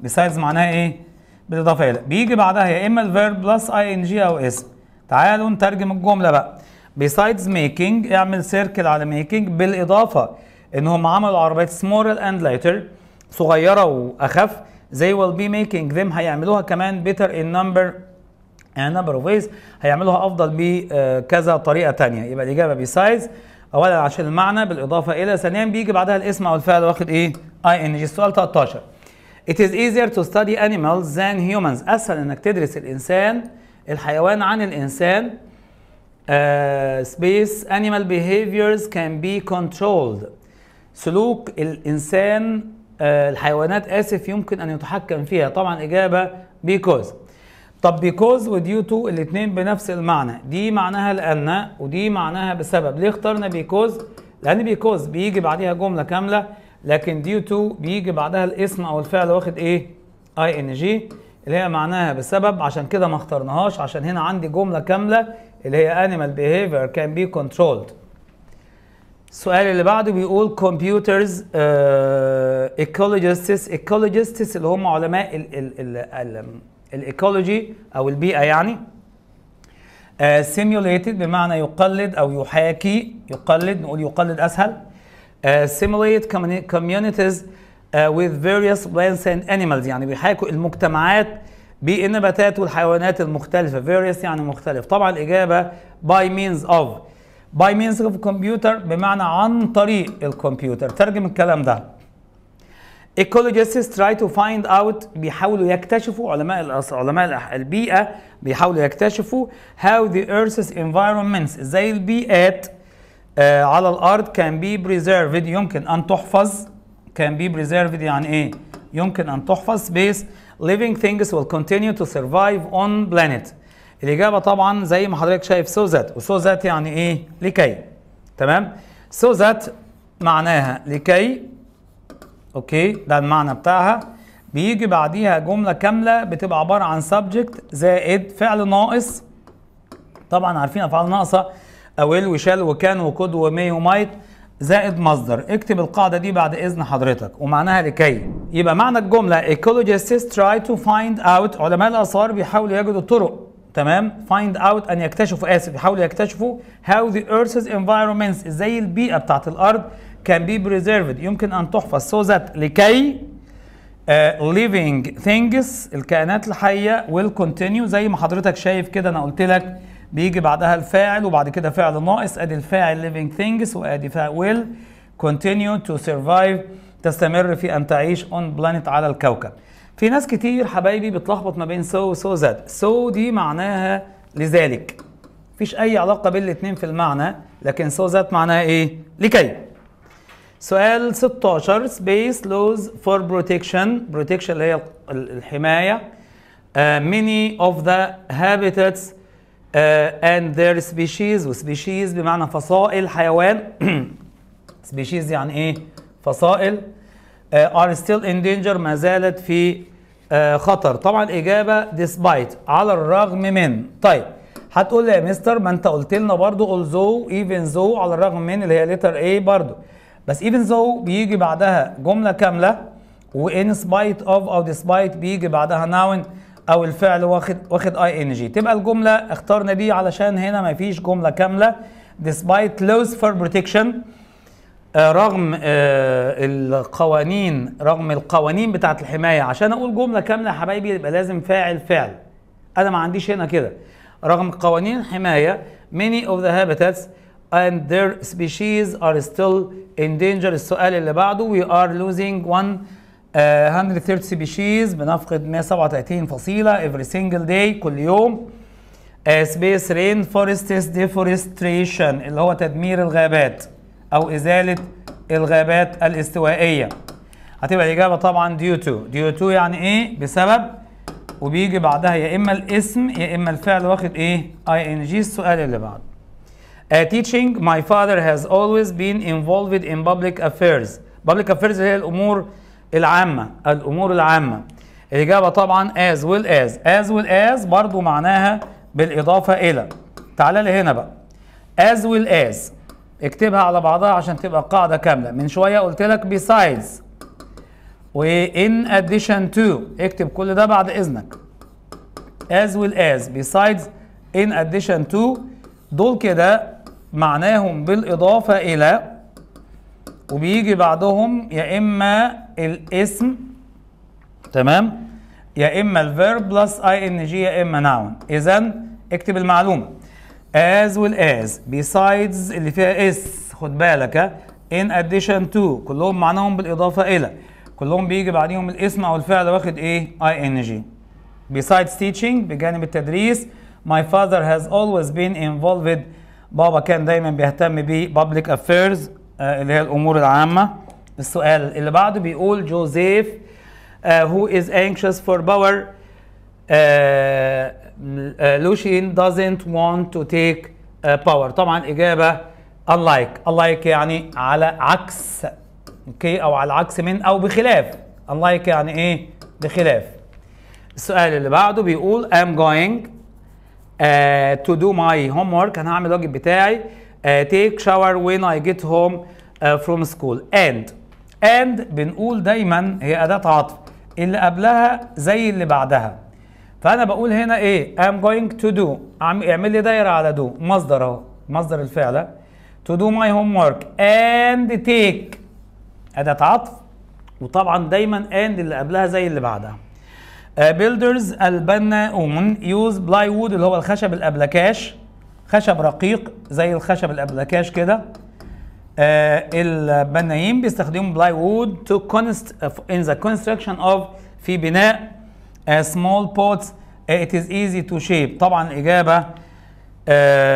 بيسايدز معناها ايه بالاضافه الى بيجي بعدها يا اما الفيرب بلس اي ان جي او اسم تعالوا نترجم الجمله بقى بيسايدز ميكينج اعمل سيركل على ميكينج بالاضافه انهم عملوا عربيات سمورال اند لايتر صغيره واخف زي ويل بي ميكينج ذيم هيعملوها كمان بيتر ان نمبر نمبر اوف ويز هيعملوها افضل بكذا طريقه ثانيه يبقى الاجابه بيسايدز اولا عشان المعنى بالاضافه الى ثانيا بيجي بعدها الاسم او الفعل واخد ايه اي ان جي السؤال 13 It is easier to study animals than humans اسهل انك تدرس الانسان الحيوان عن الانسان uh, space animal behaviors can be controlled سلوك الانسان uh, الحيوانات اسف يمكن ان يتحكم فيها طبعا اجابه because طب بيكوز وديو تو الاثنين بنفس المعنى دي معناها لان ودي معناها بسبب ليه اخترنا بيكوز لان بيكوز بيجي بعديها جمله كامله لكن ديو تو بيجي بعدها الاسم او الفعل واخد ايه اي ان جي اللي هي معناها بسبب عشان كده ما اخترناهاش عشان هنا عندي جمله كامله اللي هي animal behavior can be controlled السؤال اللي بعده بيقول كمبيوترز ايكولوجيستس ايكولوجيستس اللي هم علماء ال ال ال الايكولوجي او البيئه يعني سيميوليتد آه، بمعنى يقلد او يحاكي يقلد نقول يقلد اسهل سيميوليت آه، كوميونيتيز آه، with various plants and animals يعني بيحاكوا المجتمعات بالنباتات والحيوانات المختلفة various يعني مختلف طبعا الإجابة by means of by means of computer بمعنى عن طريق الكمبيوتر ترجم الكلام ده ecologists try to find out بيحاولوا يكتشفوا علماء علماء البيئة بيحاولوا يكتشفوا how the earth's environments ازاي البيئات آه على الارض can be preserved يمكن ان تحفظ can be preserved يعني ايه؟ يمكن ان تحفظ بيس living things will continue to survive on planet الاجابة طبعا زي ما حضرتك شايف so that وسو so that يعني ايه؟ لكي تمام؟ so that معناها لكي اوكي ده المعنى بتاعها بيجي بعديها جمله كامله بتبقى عباره عن سبجكت زائد فعل ناقص طبعا عارفين افعال ناقصه اويل وشال وكان وكود ومي ومايت زائد مصدر اكتب القاعده دي بعد اذن حضرتك ومعناها لكي يبقى معنى الجمله ايكولوجيستس تراي تو فايند اوت علماء الاثار بيحاولوا يجدوا طرق تمام فايند اوت ان يكتشفوا اسف يحاولوا يكتشفوا هاو ذا ايرثز environments ازاي البيئه بتاعت الارض can be preserved يمكن أن تحفظ so that لكي uh, living things الكائنات الحية will continue زي ما حضرتك شايف كده أنا قلت لك بيجي بعدها الفاعل وبعد كده فعل ناقص ادي الفاعل living things وادي فاعل will continue to survive تستمر في ان تعيش on planet على الكوكب. في ناس كتير حبايبي بتلخبط ما بين so وسو ذات، سو دي معناها لذلك. مفيش اي علاقه بين الاثنين في المعنى لكن سو ذات معناها ايه؟ لكي. سؤال 16 سبيس لوز فور بروتكشن بروتكشن اللي هي الحمايه ميني اوف ذا هابيتاتس اند ذير سبيشيز وسبيشيز بمعنى فصائل حيوان [coughs] سبيشيز يعني ايه فصائل ار ستيل ان دينجر ما زالت في آه خطر طبعا الاجابه ديسبايت على الرغم من طيب هتقول لي يا مستر ما انت قلت لنا برضو although even though على الرغم من اللي هي ليتر A برضو بس even though بيجي بعدها جمله كامله و in spite of او despite بيجي بعدها noun او الفعل واخد واخد اي ان جي تبقى الجمله اخترنا دي علشان هنا ما فيش جمله كامله despite laws for protection آه رغم آه القوانين رغم القوانين بتاعه الحمايه عشان اقول جمله كامله يا حبايبي يبقى لازم فاعل فعل انا ما عنديش هنا كده رغم قوانين الحمايه many of the habitats and their species are still in danger السؤال اللي بعده we are losing 130 uh, species بنفقد 137 فصيلة every single day كل يوم uh, space rain forests deforestation اللي هو تدمير الغابات أو إزالة الغابات الاستوائية هتبقى الإجابة طبعا due to due to يعني إيه بسبب وبيجي بعدها يا إما الاسم يا إما الفعل واخد إيه ing السؤال اللي بعده Uh, teaching my father has always been involved in public affairs public affairs هي الامور العامه الامور العامه الاجابه طبعا as well as as well as برضو معناها بالاضافه الى تعالى لي هنا بقى as well as اكتبها على بعضها عشان تبقى قاعده كامله من شويه قلت لك besides و in addition to اكتب كل ده بعد اذنك as well as besides in addition to دول كده معناهم بالإضافة إلى وبيجي بعدهم يا إما الاسم تمام يا إما الفيرب بلس أي إن جي يا إما ناون إذا اكتب المعلومة as as besides اللي فيها اس خد بالك in addition to كلهم معناهم بالإضافة إلى كلهم بيجي بعديهم الاسم أو الفعل واخد إيه أي إن جي besides teaching بجانب التدريس my father has always been involved بابا كان دايما بيهتم ببابليك افيرز آه، اللي هي الامور العامه السؤال اللي بعده بيقول جوزيف هو آه، از anxious فور باور لوشين doesn't want to take باور آه، طبعا اجابه unlike unlike يعني على عكس اوكي okay. او على عكس من او بخلاف unlike يعني ايه بخلاف السؤال اللي بعده بيقول I'm going تو دو ماي هوم ورك انا هعمل الواجب بتاعي تيك شاور وين اي جيت هوم فروم سكول اند اند بنقول دايما هي اداه عطف اللي قبلها زي اللي بعدها فانا بقول هنا ايه ام going to do اعمل لي دايره على دو مصدر اهو مصدر الفعل to do my homework and take اداه عطف وطبعا دايما and اللي قبلها زي اللي بعدها بيلدرز البناؤون يوز بلاي وود اللي هو الخشب الابلكاش خشب رقيق زي الخشب الابلكاش كده uh, البنايين بيستخدموا بلاي وود تو كونست ان ذا كونستراكشن اوف في بناء سمول بوتس ات از ايزي تو شيب طبعا الاجابه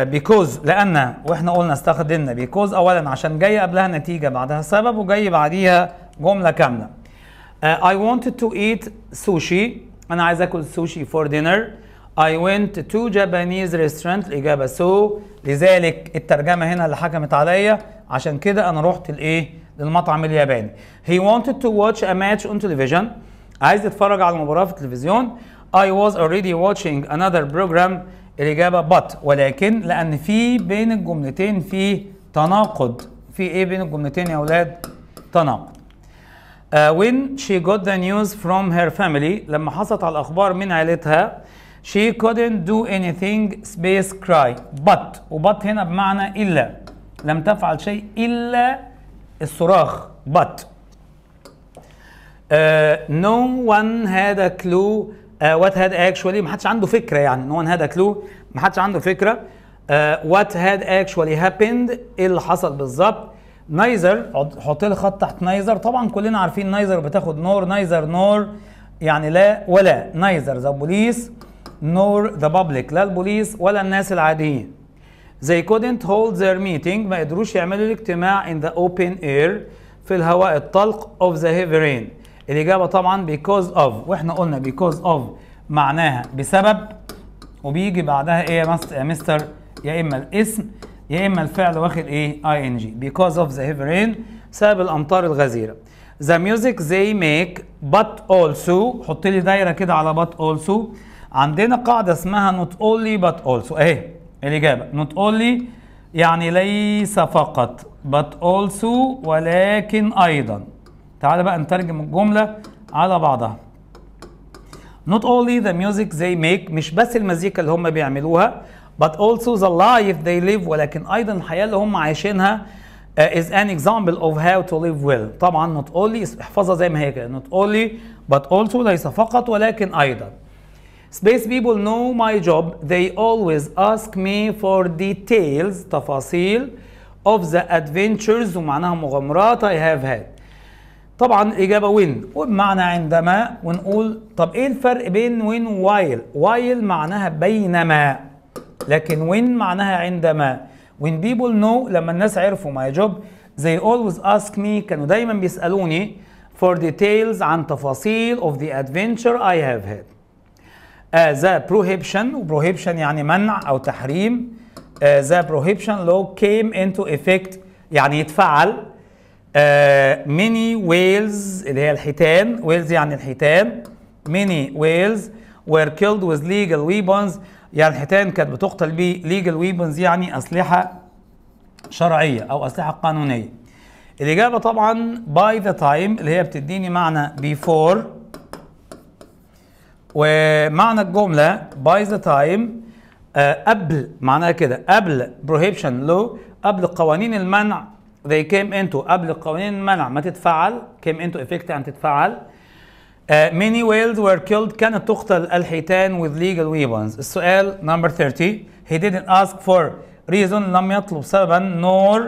بيكوز uh, لان واحنا قلنا استخدمنا بيكوز اولا عشان جايه قبلها نتيجه بعدها سبب وجاي بعديها جمله كامله Uh, I wanted to eat sushi انا عايز اكل سوشي فور دينر I went to Japanese restaurant الإجابة سو لذلك الترجمة هنا اللي حكمت عليا عشان كده أنا رحت لإيه؟ للمطعم الياباني. He wanted to watch a match on television. عايز يتفرج على مباراة في التلفزيون. I was already watching another program. الإجابة but ولكن لأن في بين الجملتين في تناقض. في إيه بين الجملتين يا أولاد؟ تناقض. when she got the news from her family لما حصلت على الأخبار من عائلتها she couldn't do anything space cry but وبط هنا بمعنى إلا لم تفعل شيء إلا الصراخ but uh, no one had a clue uh, what had actually ما حدش عنده فكرة يعني no one had a clue ما حدش عنده فكرة uh, what had actually happened إيه اللي حصل بالظبط نايزر حط لي خط تحت نايزر طبعا كلنا عارفين نايزر بتاخد نور نايزر نور يعني لا ولا نايزر ذا بوليس نور ذا بابليك لا البوليس ولا الناس العاديين they couldn't hold their meeting ما قدروش يعملوا الاجتماع in the open air في الهواء الطلق of the heavy rain الإجابة طبعا because of وإحنا قلنا because of معناها بسبب وبيجي بعدها إيه يا مستر يا إما الاسم يا اما الفعل واخد ايه اي ان جي because of the heavy rain بسبب الامطار الغزيره the music they make but also حط لي دايره كده على but also عندنا قاعده اسمها not only but also اهي الاجابه not only يعني ليس فقط but also ولكن ايضا تعال بقى نترجم الجمله على بعضها not only the music they make مش بس المزيكا اللي هم بيعملوها but also the life they live ولكن ايضا الحياه اللي هم عايشينها uh, is an example of how to live well طبعا not only احفظها زي ما هي كده not only but also ليس فقط ولكن ايضا Space people know my job. They always ask me for details, تفاصيل of the adventures ومعناها مغامرات I have had. طبعا الإجابة وين وبمعنى عندما ونقول طب إيه الفرق بين وين while؟ while معناها بينما لكن وين معناها عندما when people know لما الناس عرفوا my job they always ask me كانوا دايما بيسألوني for details عن تفاصيل of the adventure I have had uh, the prohibition prohibition يعني منع أو تحريم uh, the prohibition law came into effect يعني اتفعل uh, many whales اللي هي الحيتان whales يعني الحيتان many whales were killed with legal weapons يعني حيتان كانت بتقتل بيه ليجل ويبنز يعني اسلحه شرعيه او اسلحه قانونيه الاجابه طبعا باي ذا تايم اللي هي بتديني معنى بيفور ومعنى الجمله باي ذا تايم قبل معناها كده قبل بروهيبشن لو قبل قوانين المنع they came into قبل قوانين المنع ما تتفعل came into effect يعني تتفعل Uh, many whales were killed كانت تقتل الحيتان with legal weapons. السؤال number 30 he didn't ask for reason لم يطلب سببا nor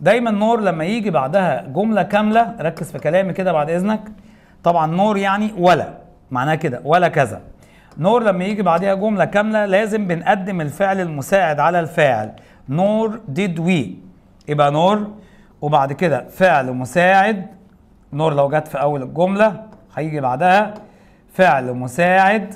دايما nor لما يجي بعدها جملة كاملة ركز في كلامي كده بعد إذنك طبعا nor يعني ولا معناها كده ولا كذا نور لما يجي بعدها جملة كاملة لازم بنقدم الفعل المساعد على الفاعل نور did we. يبقى نور وبعد كده فعل مساعد نور لو جت في أول الجملة هيجي بعدها فعل مساعد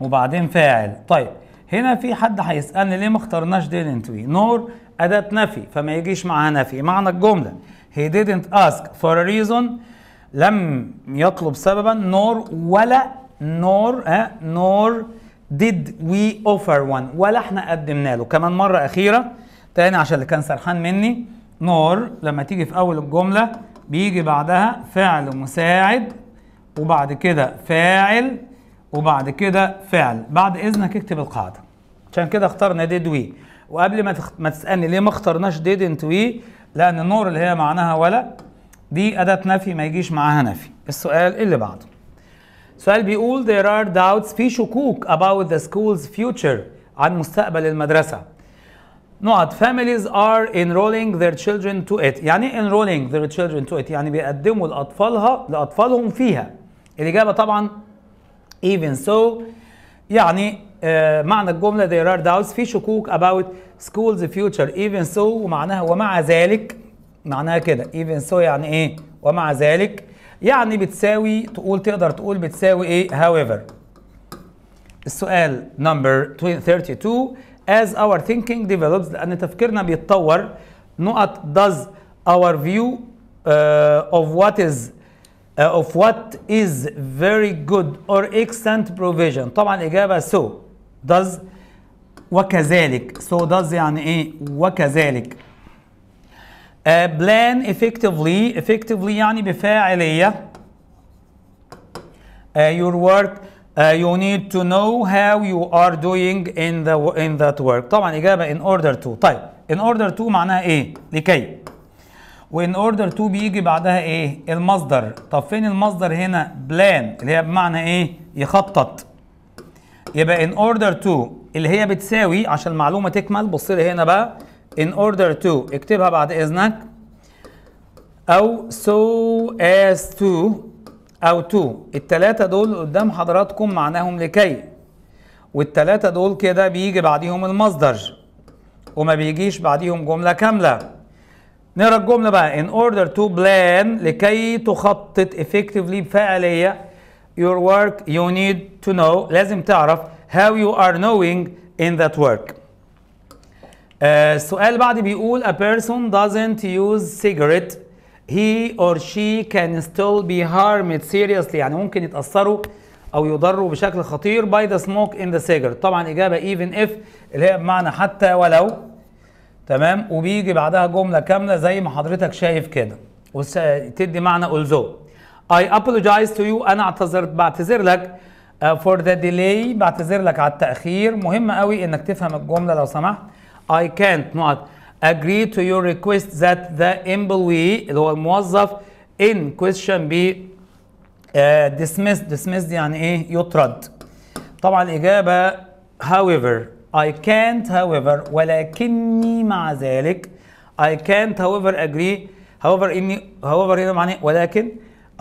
وبعدين فاعل طيب هنا في حد هيسالني ليه ما اخترناش didn't we نور اداه نفي فما يجيش معاها نفي معنى الجمله he didn't ask for a reason لم يطلب سببا نور ولا نور ها نور did we offer one ولا احنا قدمنا له كمان مره اخيره تاني عشان اللي كان سرحان مني نور لما تيجي في اول الجمله بيجي بعدها فعل مساعد وبعد كده فاعل وبعد كده فعل بعد اذنك اكتب القاعده عشان كده اخترنا ديد وي وقبل ما ما تسالني ليه ما اخترناش ديدنت وي لان النور اللي هي معناها ولا دي اداه نفي ما يجيش معاها نفي السؤال اللي بعده سؤال بيقول there are doubts في شكوك about the school's future عن مستقبل المدرسه نقط families are enrolling their children to it يعني ايه enrolling their children to it يعني بيقدموا لاطفالها لاطفالهم فيها الاجابه طبعا even so يعني آه معنى الجمله there are doubts في شكوك about schools future even so ومعناها ومع ذلك معناها كده even so يعني ايه ومع ذلك يعني بتساوي تقول تقدر تقول بتساوي ايه however السؤال نمبر 32 as our thinking develops لأن تفكيرنا بيتطور نقط does our view uh, of what is uh, of what is very good or excellent provision طبعا إجابة so does وكذلك so does يعني إيه وكذلك uh, plan effectively effectively يعني بفاعلية uh, your work Uh, you need to know how you are doing in the in that work طبعا إجابة in order to طيب in order to معناها إيه؟ لكي وان order to بيجي بعدها ايه المصدر طب فين المصدر هنا بلان اللي هي بمعنى ايه يخطط يبقى in order to اللي هي بتساوي عشان المعلومه تكمل بص لي هنا بقى in order to اكتبها بعد اذنك او so as to او تو التلاتة دول قدام حضراتكم معناهم لكي والتلاتة دول كده بيجي بعديهم المصدر وما بيجيش بعديهم جملة كاملة نقرا الجملة بقى in order to plan لكي تخطط effectively بفعالية your work you need to know لازم تعرف how you are knowing in that work آه السؤال بعد بيقول a person doesn't use cigarette he or she can still be harmed seriously يعني ممكن يتأثروا أو يضروا بشكل خطير by the smoke in the cigarette طبعا إجابة even if اللي هي بمعنى حتى ولو تمام وبيجي بعدها جملة كاملة زي ما حضرتك شايف كده وتدي معنى although I apologize to you أنا اعتذرت بعتذر لك uh, for the delay بعتذر لك على التأخير مهم قوي إنك تفهم الجملة لو سمحت I can't نقط agree to your request that the employee the هو in question be uh, dismissed dismissed يعني ايه يطرد طبعا الإجابة however I can't however ولكني مع ذلك I can't however agree however إني however هنا معناه ولكن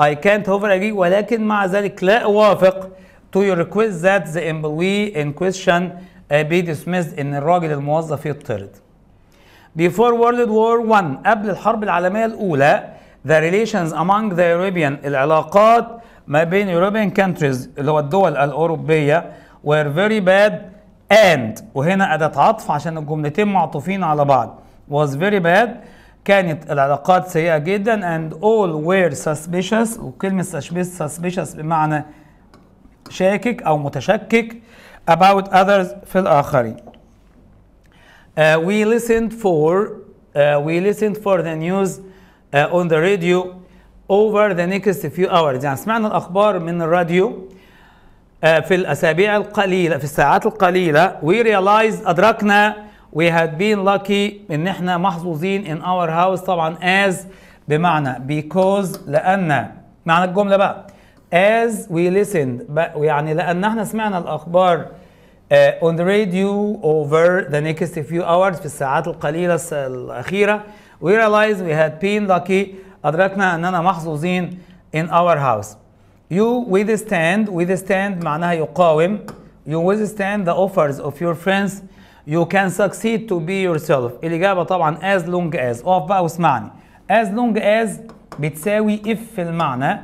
I can't however agree ولكن مع ذلك لا أوافق to your request that the employee in question uh, be dismissed إن الراجل الموظف يطرد before World War I قبل الحرب العالمية الأولى the relations among the European العلاقات ما بين European countries اللي هو الدول الأوروبية were very bad and وهنا أداة عطف عشان الجملتين معطوفين على بعض was very bad كانت العلاقات سيئة جدا and all were suspicious وكلمة suspicious بمعنى شاكك أو متشكك about others في الآخرين Uh, we listened for uh, we listened for the news uh, on the radio over the next few hours يعني سمعنا الأخبار من الراديو uh, في الأسابيع القليلة في الساعات القليلة we realized أدركنا we had been lucky إن إحنا محظوظين in our house طبعا as بمعنى because لأن معنى الجملة بقى as we listened يعني لأن إحنا سمعنا الأخبار on the radio over the next few hours في الساعات القليله الاخيره we ريلايز we had been lucky ادركنا اننا محظوظين in our house you withstand withstand معناها يقاوم you withstand the offers of your friends you can succeed to be yourself الإجابة طبعا as long as اقف بقى واسمعني as long as بتساوي if في المعنى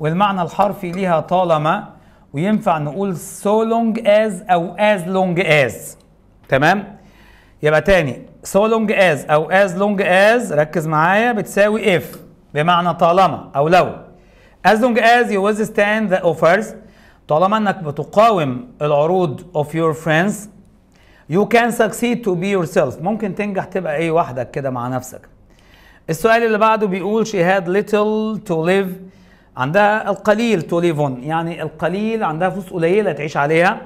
والمعنى الحرفي ليها طالما وينفع نقول so long as او as long as تمام يبقى تاني so long as او as long as ركز معايا بتساوي if بمعنى طالما او لو as long as you withstand the offers طالما انك بتقاوم العروض of your friends you can succeed to be yourself ممكن تنجح تبقى ايه وحدك كده مع نفسك السؤال اللي بعده بيقول she had little to live عندها القليل to live on يعني القليل عندها فلوس قليلة تعيش عليها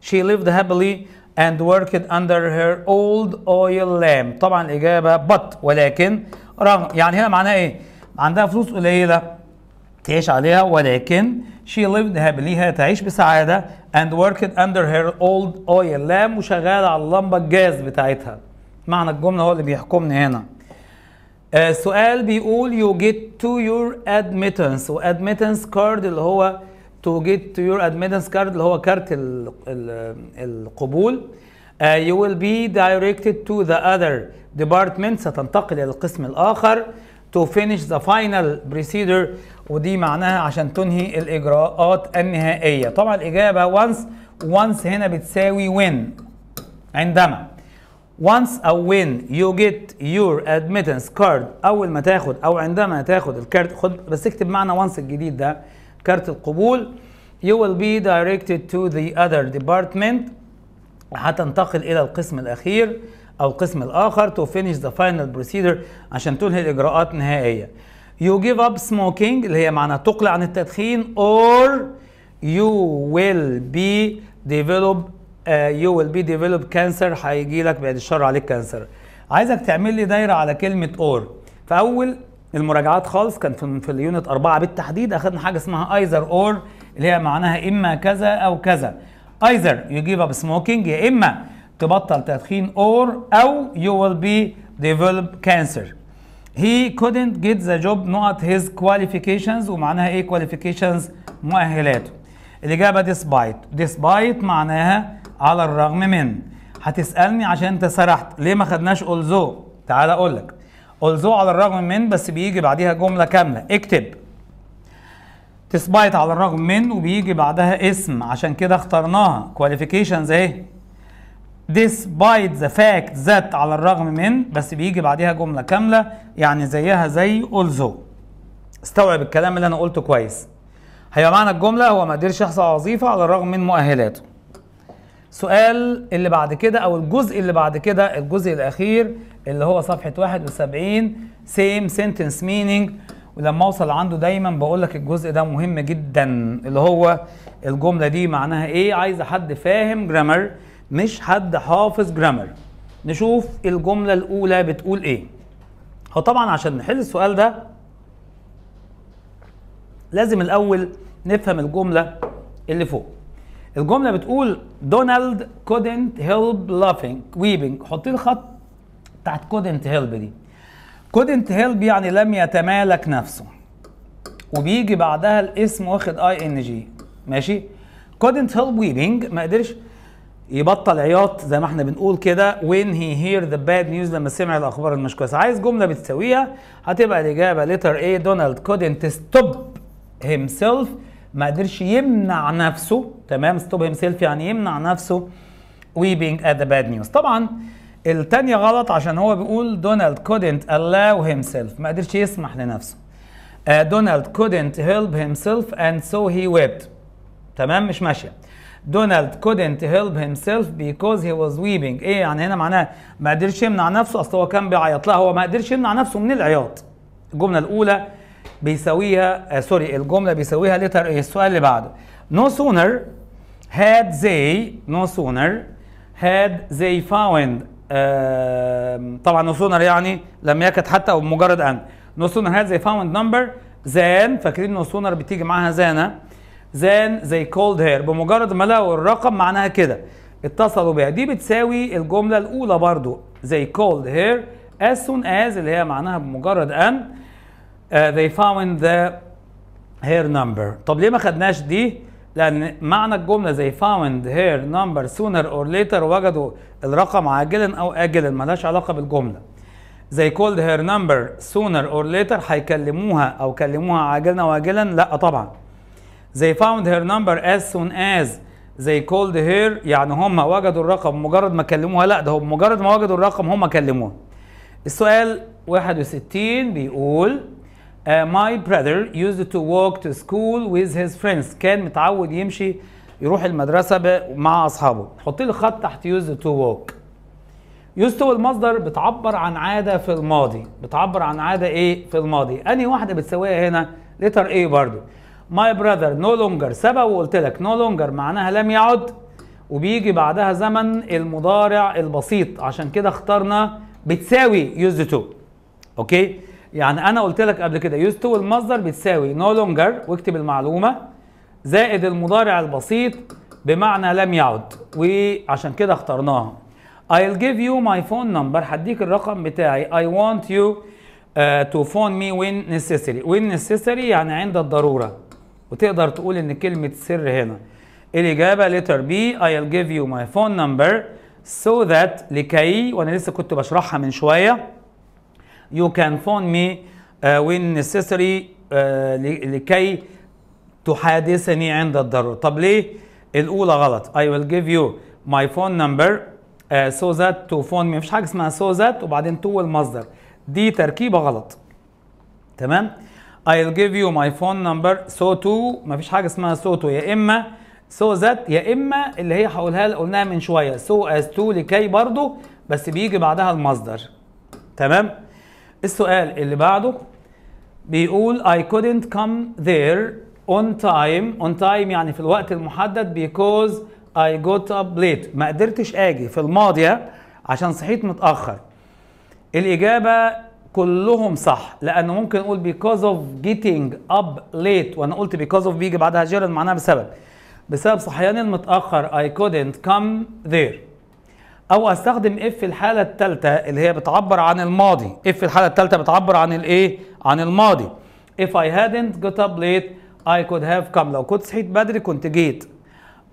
she lived happily and worked under her old oil lamp طبعا الإجابة but ولكن رغم يعني هنا معناها إيه عندها فلوس قليلة تعيش عليها ولكن she lived happily تعيش بسعادة and worked under her old oil lamp وشغالة على اللمبة الجاز بتاعتها معنى الجملة هو اللي بيحكمني هنا سؤال بيقول you get to your admittance admittance card اللي هو to get to your admittance card اللي هو كارت القبول uh, you will be directed to the other department ستنتقل إلى القسم الآخر to finish the final procedure ودي معناها عشان تنهي الإجراءات النهائية طبعا الإجابة once once هنا بتساوي when عندما once أو when you get your admittance card أول ما تاخد أو عندما تاخد الكارت خد بس اكتب معنى once الجديد ده كارت القبول you will be directed to the other department هتنتقل إلى القسم الأخير أو القسم الآخر to finish the final procedure عشان تنهي الإجراءات النهائية you give up smoking اللي هي معنى تقلع عن التدخين or you will be developed يو ويل بي ديفلوب كانسر هيجي لك بعد الشر عليك كانسر عايزك تعمل لي دايره على كلمه اور في اول المراجعات خالص كان في, في اليونت أربعة بالتحديد اخذنا حاجه اسمها ايزر اور اللي هي معناها اما كذا او كذا ايزر يو جيف اب سموكينج يا اما تبطل تدخين اور او يو ويل بي ديفلوب كانسر هي كودنت جيت ذا جوب نوت هيز كواليفيكيشنز ومعناها ايه كواليفيكيشنز مؤهلاته الإجابة ديسبايت ديسبايت معناها على الرغم من هتسالني عشان انت سرحت ليه ما خدناش اولزو تعال اقول لك اولزو على الرغم من بس بيجي بعديها جمله كامله اكتب تسبايت على الرغم من وبيجي بعدها اسم عشان كده اخترناها كواليفيكيشنز اهي despite the fact that على الرغم من بس بيجي بعديها جمله كامله يعني زيها زي اولزو استوعب الكلام اللي انا قلته كويس هيبقى معنى الجمله هو ما قدرش يحصل على وظيفه على الرغم من مؤهلاته السؤال اللي بعد كده او الجزء اللي بعد كده الجزء الاخير اللي هو صفحه 71 سيم سنتنس meaning ولما اوصل عنده دايما بقول لك الجزء ده مهم جدا اللي هو الجمله دي معناها ايه عايزه حد فاهم جرامر مش حد حافظ جرامر نشوف الجمله الاولى بتقول ايه هو طبعا عشان نحل السؤال ده لازم الاول نفهم الجمله اللي فوق الجمله بتقول دونالد كودنت هيلب لافينج ويبنج حط لي الخط بتاعت كودنت هيلب دي كودنت هيلب يعني لم يتمالك نفسه وبيجي بعدها الاسم واخد اي ان جي ماشي كودنت هيلب ويبنج ما قدرش يبطل عياط زي ما احنا بنقول كده وين هي هير ذا باد نيوز لما سمع الاخبار المش كويسه عايز جمله بتساويها هتبقى الاجابه ليتر ايه دونالد كودنت ستوب هيمسيلف سيلف ما قدرش يمنع نفسه تمام ستوب هيم سيلف يعني يمنع نفسه ويبينج ات ذا باد نيوز طبعا الثانيه غلط عشان هو بيقول دونالد كودنت الاو هيم سيلف ما قدرش يسمح لنفسه دونالد كودنت هيلب هيم سيلف اند سو هي ويبت تمام مش ماشيه دونالد كودنت هيلب هيم سيلف بيكوز هي واز ويبينج ايه يعني هنا معناه ما قدرش يمنع نفسه اصل هو كان بيعيط لا هو ما قدرش يمنع نفسه من العياط الجمله الاولى بيساويها آه سوري الجمله بيساويها لتر ايه السؤال اللي بعده no sooner had they no sooner had they found آه طبعا no sooner يعني لم يكد حتى او مجرد ان no sooner had they found number than فاكرين no sooner بتيجي معاها زانا than they called her بمجرد ما لقوا الرقم معناها كده اتصلوا بها دي بتساوي الجمله الاولى برضو they called her as soon as اللي هي معناها بمجرد ان Uh, they found the hair number طب ليه ما خدناش دي لان معنى الجمله they found her number sooner or later وجدوا الرقم عاجلا او اجلا ملهاش علاقه بالجمله they called her number sooner or later هيكلموها او كلموها عاجلا او اجلا لا طبعا they found her number as soon as they called her يعني هم وجدوا الرقم مجرد ما كلموها لا ده هم مجرد ما وجدوا الرقم هم كلموها السؤال 61 بيقول Uh, my brother used to walk to school with his friends كان متعود يمشي يروح المدرسة مع أصحابه حط لي خط تحت used to walk used to المصدر بتعبر عن عادة في الماضي بتعبر عن عادة إيه في الماضي أنهي واحدة بتساويها هنا letter A برضو My brother no longer سبق وقلت لك no longer معناها لم يعد وبيجي بعدها زمن المضارع البسيط عشان كده اخترنا بتساوي used to أوكي يعني انا قلت لك قبل كده يوز تو المصدر بتساوي no لونجر واكتب المعلومه زائد المضارع البسيط بمعنى لم يعد وعشان كده اخترناها I'll give you my phone number هديك الرقم بتاعي I want you uh, to phone me when necessary when necessary يعني عند الضرورة وتقدر تقول ان كلمة سر هنا الإجابة letter B I'll give you my phone number so that لكي وانا لسه كنت بشرحها من شوية you can phone me وين uh, when necessary uh, لكي تحادثني عند الضرورة طب ليه الأولى غلط I will give you my phone number سو uh, so that to phone me مفيش حاجة اسمها so that وبعدين to المصدر دي تركيبة غلط تمام I'll give you my phone number so to مفيش حاجة اسمها so to يا إما so that يا إما اللي هي هقولها قلناها من شوية so as to لكي برضو بس بيجي بعدها المصدر تمام السؤال اللي بعده بيقول I couldn't come there on time on time يعني في الوقت المحدد because I got up late ما قدرتش اجي في الماضية عشان صحيت متأخر الإجابة كلهم صح لأنه ممكن أقول because of getting up late وأنا قلت because of بيجي بعدها جيرن معناها بسبب بسبب صحياني المتأخر I couldn't come there او استخدم اف في الحاله الثالثه اللي هي بتعبر عن الماضي اف في الحاله الثالثه بتعبر عن الايه عن الماضي if i hadn't got up late i could have come لو كنت صحيت بدري كنت جيت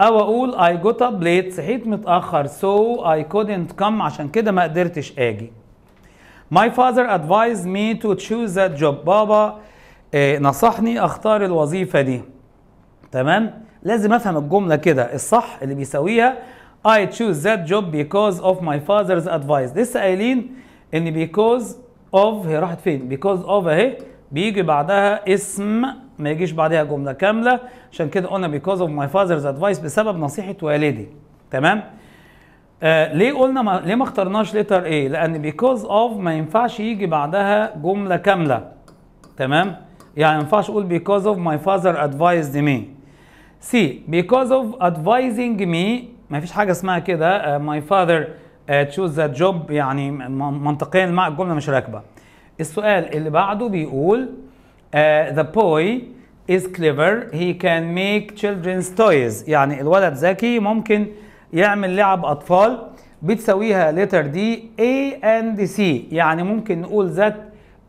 او اقول I got up late صحيت متأخر so I couldn't come عشان كده ما قدرتش اجي My father advised me to choose that job بابا إيه نصحني اختار الوظيفة دي تمام لازم افهم الجملة كده الصح اللي بيساويها I choose that job because of my father's advice لسه قايلين ان because of هي راحت فين because of اهي بيجي بعدها اسم ما يجيش بعدها جمله كامله عشان كده قلنا because of my father's advice بسبب نصيحه والدي تمام آه ليه قلنا ما ليه ما اخترناش letter A؟ لان because of ما ينفعش يجي بعدها جمله كامله تمام يعني ما ينفعش اقول because of my father advised me C because of advising me ما فيش حاجه اسمها كده ماي فاذر تشوز ذا جوب يعني منطقيا مع الجمله مش راكبه السؤال اللي بعده بيقول ذا بوي از كليفر هي كان ميك تشيلدرنز تويز يعني الولد ذكي ممكن يعمل لعب اطفال بتساويها لتر دي A and C يعني ممكن نقول ذات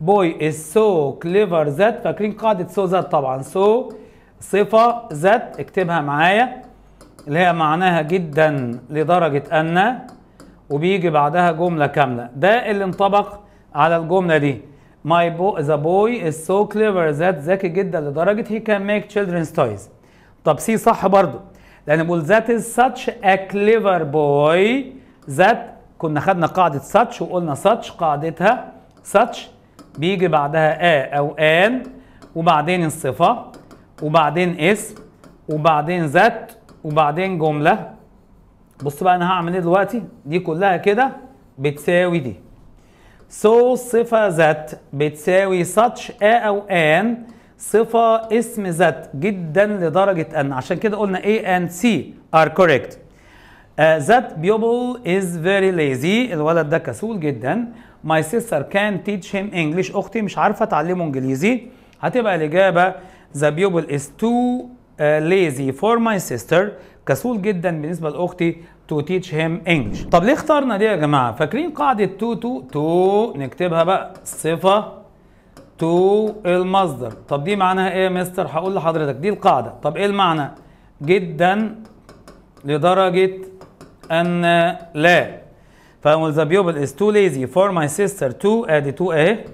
بوي از سو كليفر ذات فاكرين قاعده سو ذات طبعا سو so صفه ذات اكتبها معايا اللي هي معناها جدا لدرجة أن وبيجي بعدها جملة كاملة ده اللي انطبق على الجملة دي My boy, the boy is so clever that ذكي جدا لدرجة he can make children's toys طب سي صح برضو لأن بقول that is such a clever boy that كنا خدنا قاعدة such وقلنا such قاعدتها such بيجي بعدها a أو an وبعدين الصفة وبعدين اسم وبعدين ذات وبعدين جمله بص بقى انا هعمل ايه دلوقتي دي كلها كده بتساوي دي سو so, صفه ذات بتساوي such a او an صفه اسم ذات جدا لدرجه ان عشان كده قلنا a and c are correct ذات uh, pupil is very lazy الولد ده كسول جدا my sister can teach him English اختي مش عارفه تعلمه انجليزي هتبقى الاجابه the pupil is too آه، lazy for my sister كسول جدا بالنسبه لاختي to teach him English طب ليه اخترنا دي يا جماعه فاكرين قاعده تو تو تو نكتبها بقى صفه تو المصدر طب دي معناها ايه يا مستر هقول لحضرتك دي القاعده طب ايه المعنى جدا لدرجه ان لا فملزبيوبل is too lazy for my sister to add to ايه؟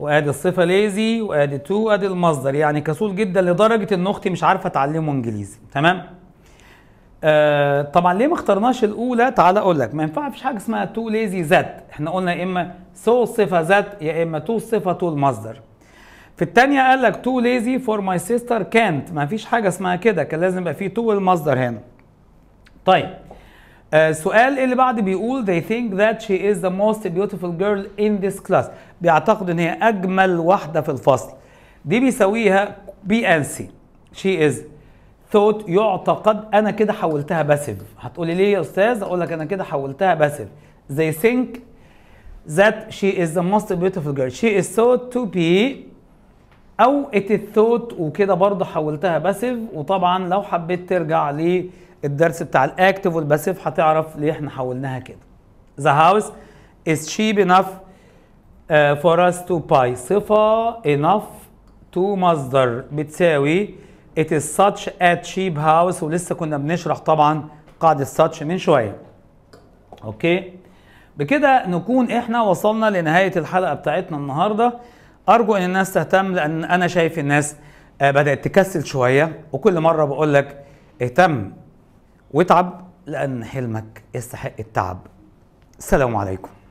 وادي الصفه ليزي وادي تو ادي المصدر يعني كسول جدا لدرجه ان اختي مش عارفه تعلمه انجليزي تمام آه طبعا ليه ما اخترناش الاولى تعال اقول لك ما ينفعش حاجه اسمها تو ليزي ذات احنا قلنا يا اما سو صفه ذات يا اما تو صفه تو المصدر في الثانيه قال لك تو ليزي فور ماي سيستر كانت ما فيش حاجه اسمها كده كان لازم يبقى في تو المصدر هنا طيب السؤال آه، اللي بعد بيقول they think that she is the most beautiful girl in this class بيعتقد ان هي اجمل واحده في الفصل دي بيساويها بي ان سي she is thought يعتقد انا كده حولتها باسيف هتقولي ليه يا استاذ اقول لك انا كده حولتها باسيف they think that she is the most beautiful girl she is thought to be او it is thought وكده برضه حولتها باسيف وطبعا لو حبيت ترجع ليه الدرس بتاع الاكتف والباسيف هتعرف ليه احنا حولناها كده the house is cheap enough uh, for us to buy صفة enough to مصدر بتساوي it is such a cheap house ولسه كنا بنشرح طبعا قاعدة such من شوية اوكي بكده نكون احنا وصلنا لنهاية الحلقة بتاعتنا النهاردة ارجو ان الناس تهتم لان انا شايف الناس آه، بدأت تكسل شوية وكل مرة بقول لك اهتم واتعب لأن حلمك يستحق التعب السلام عليكم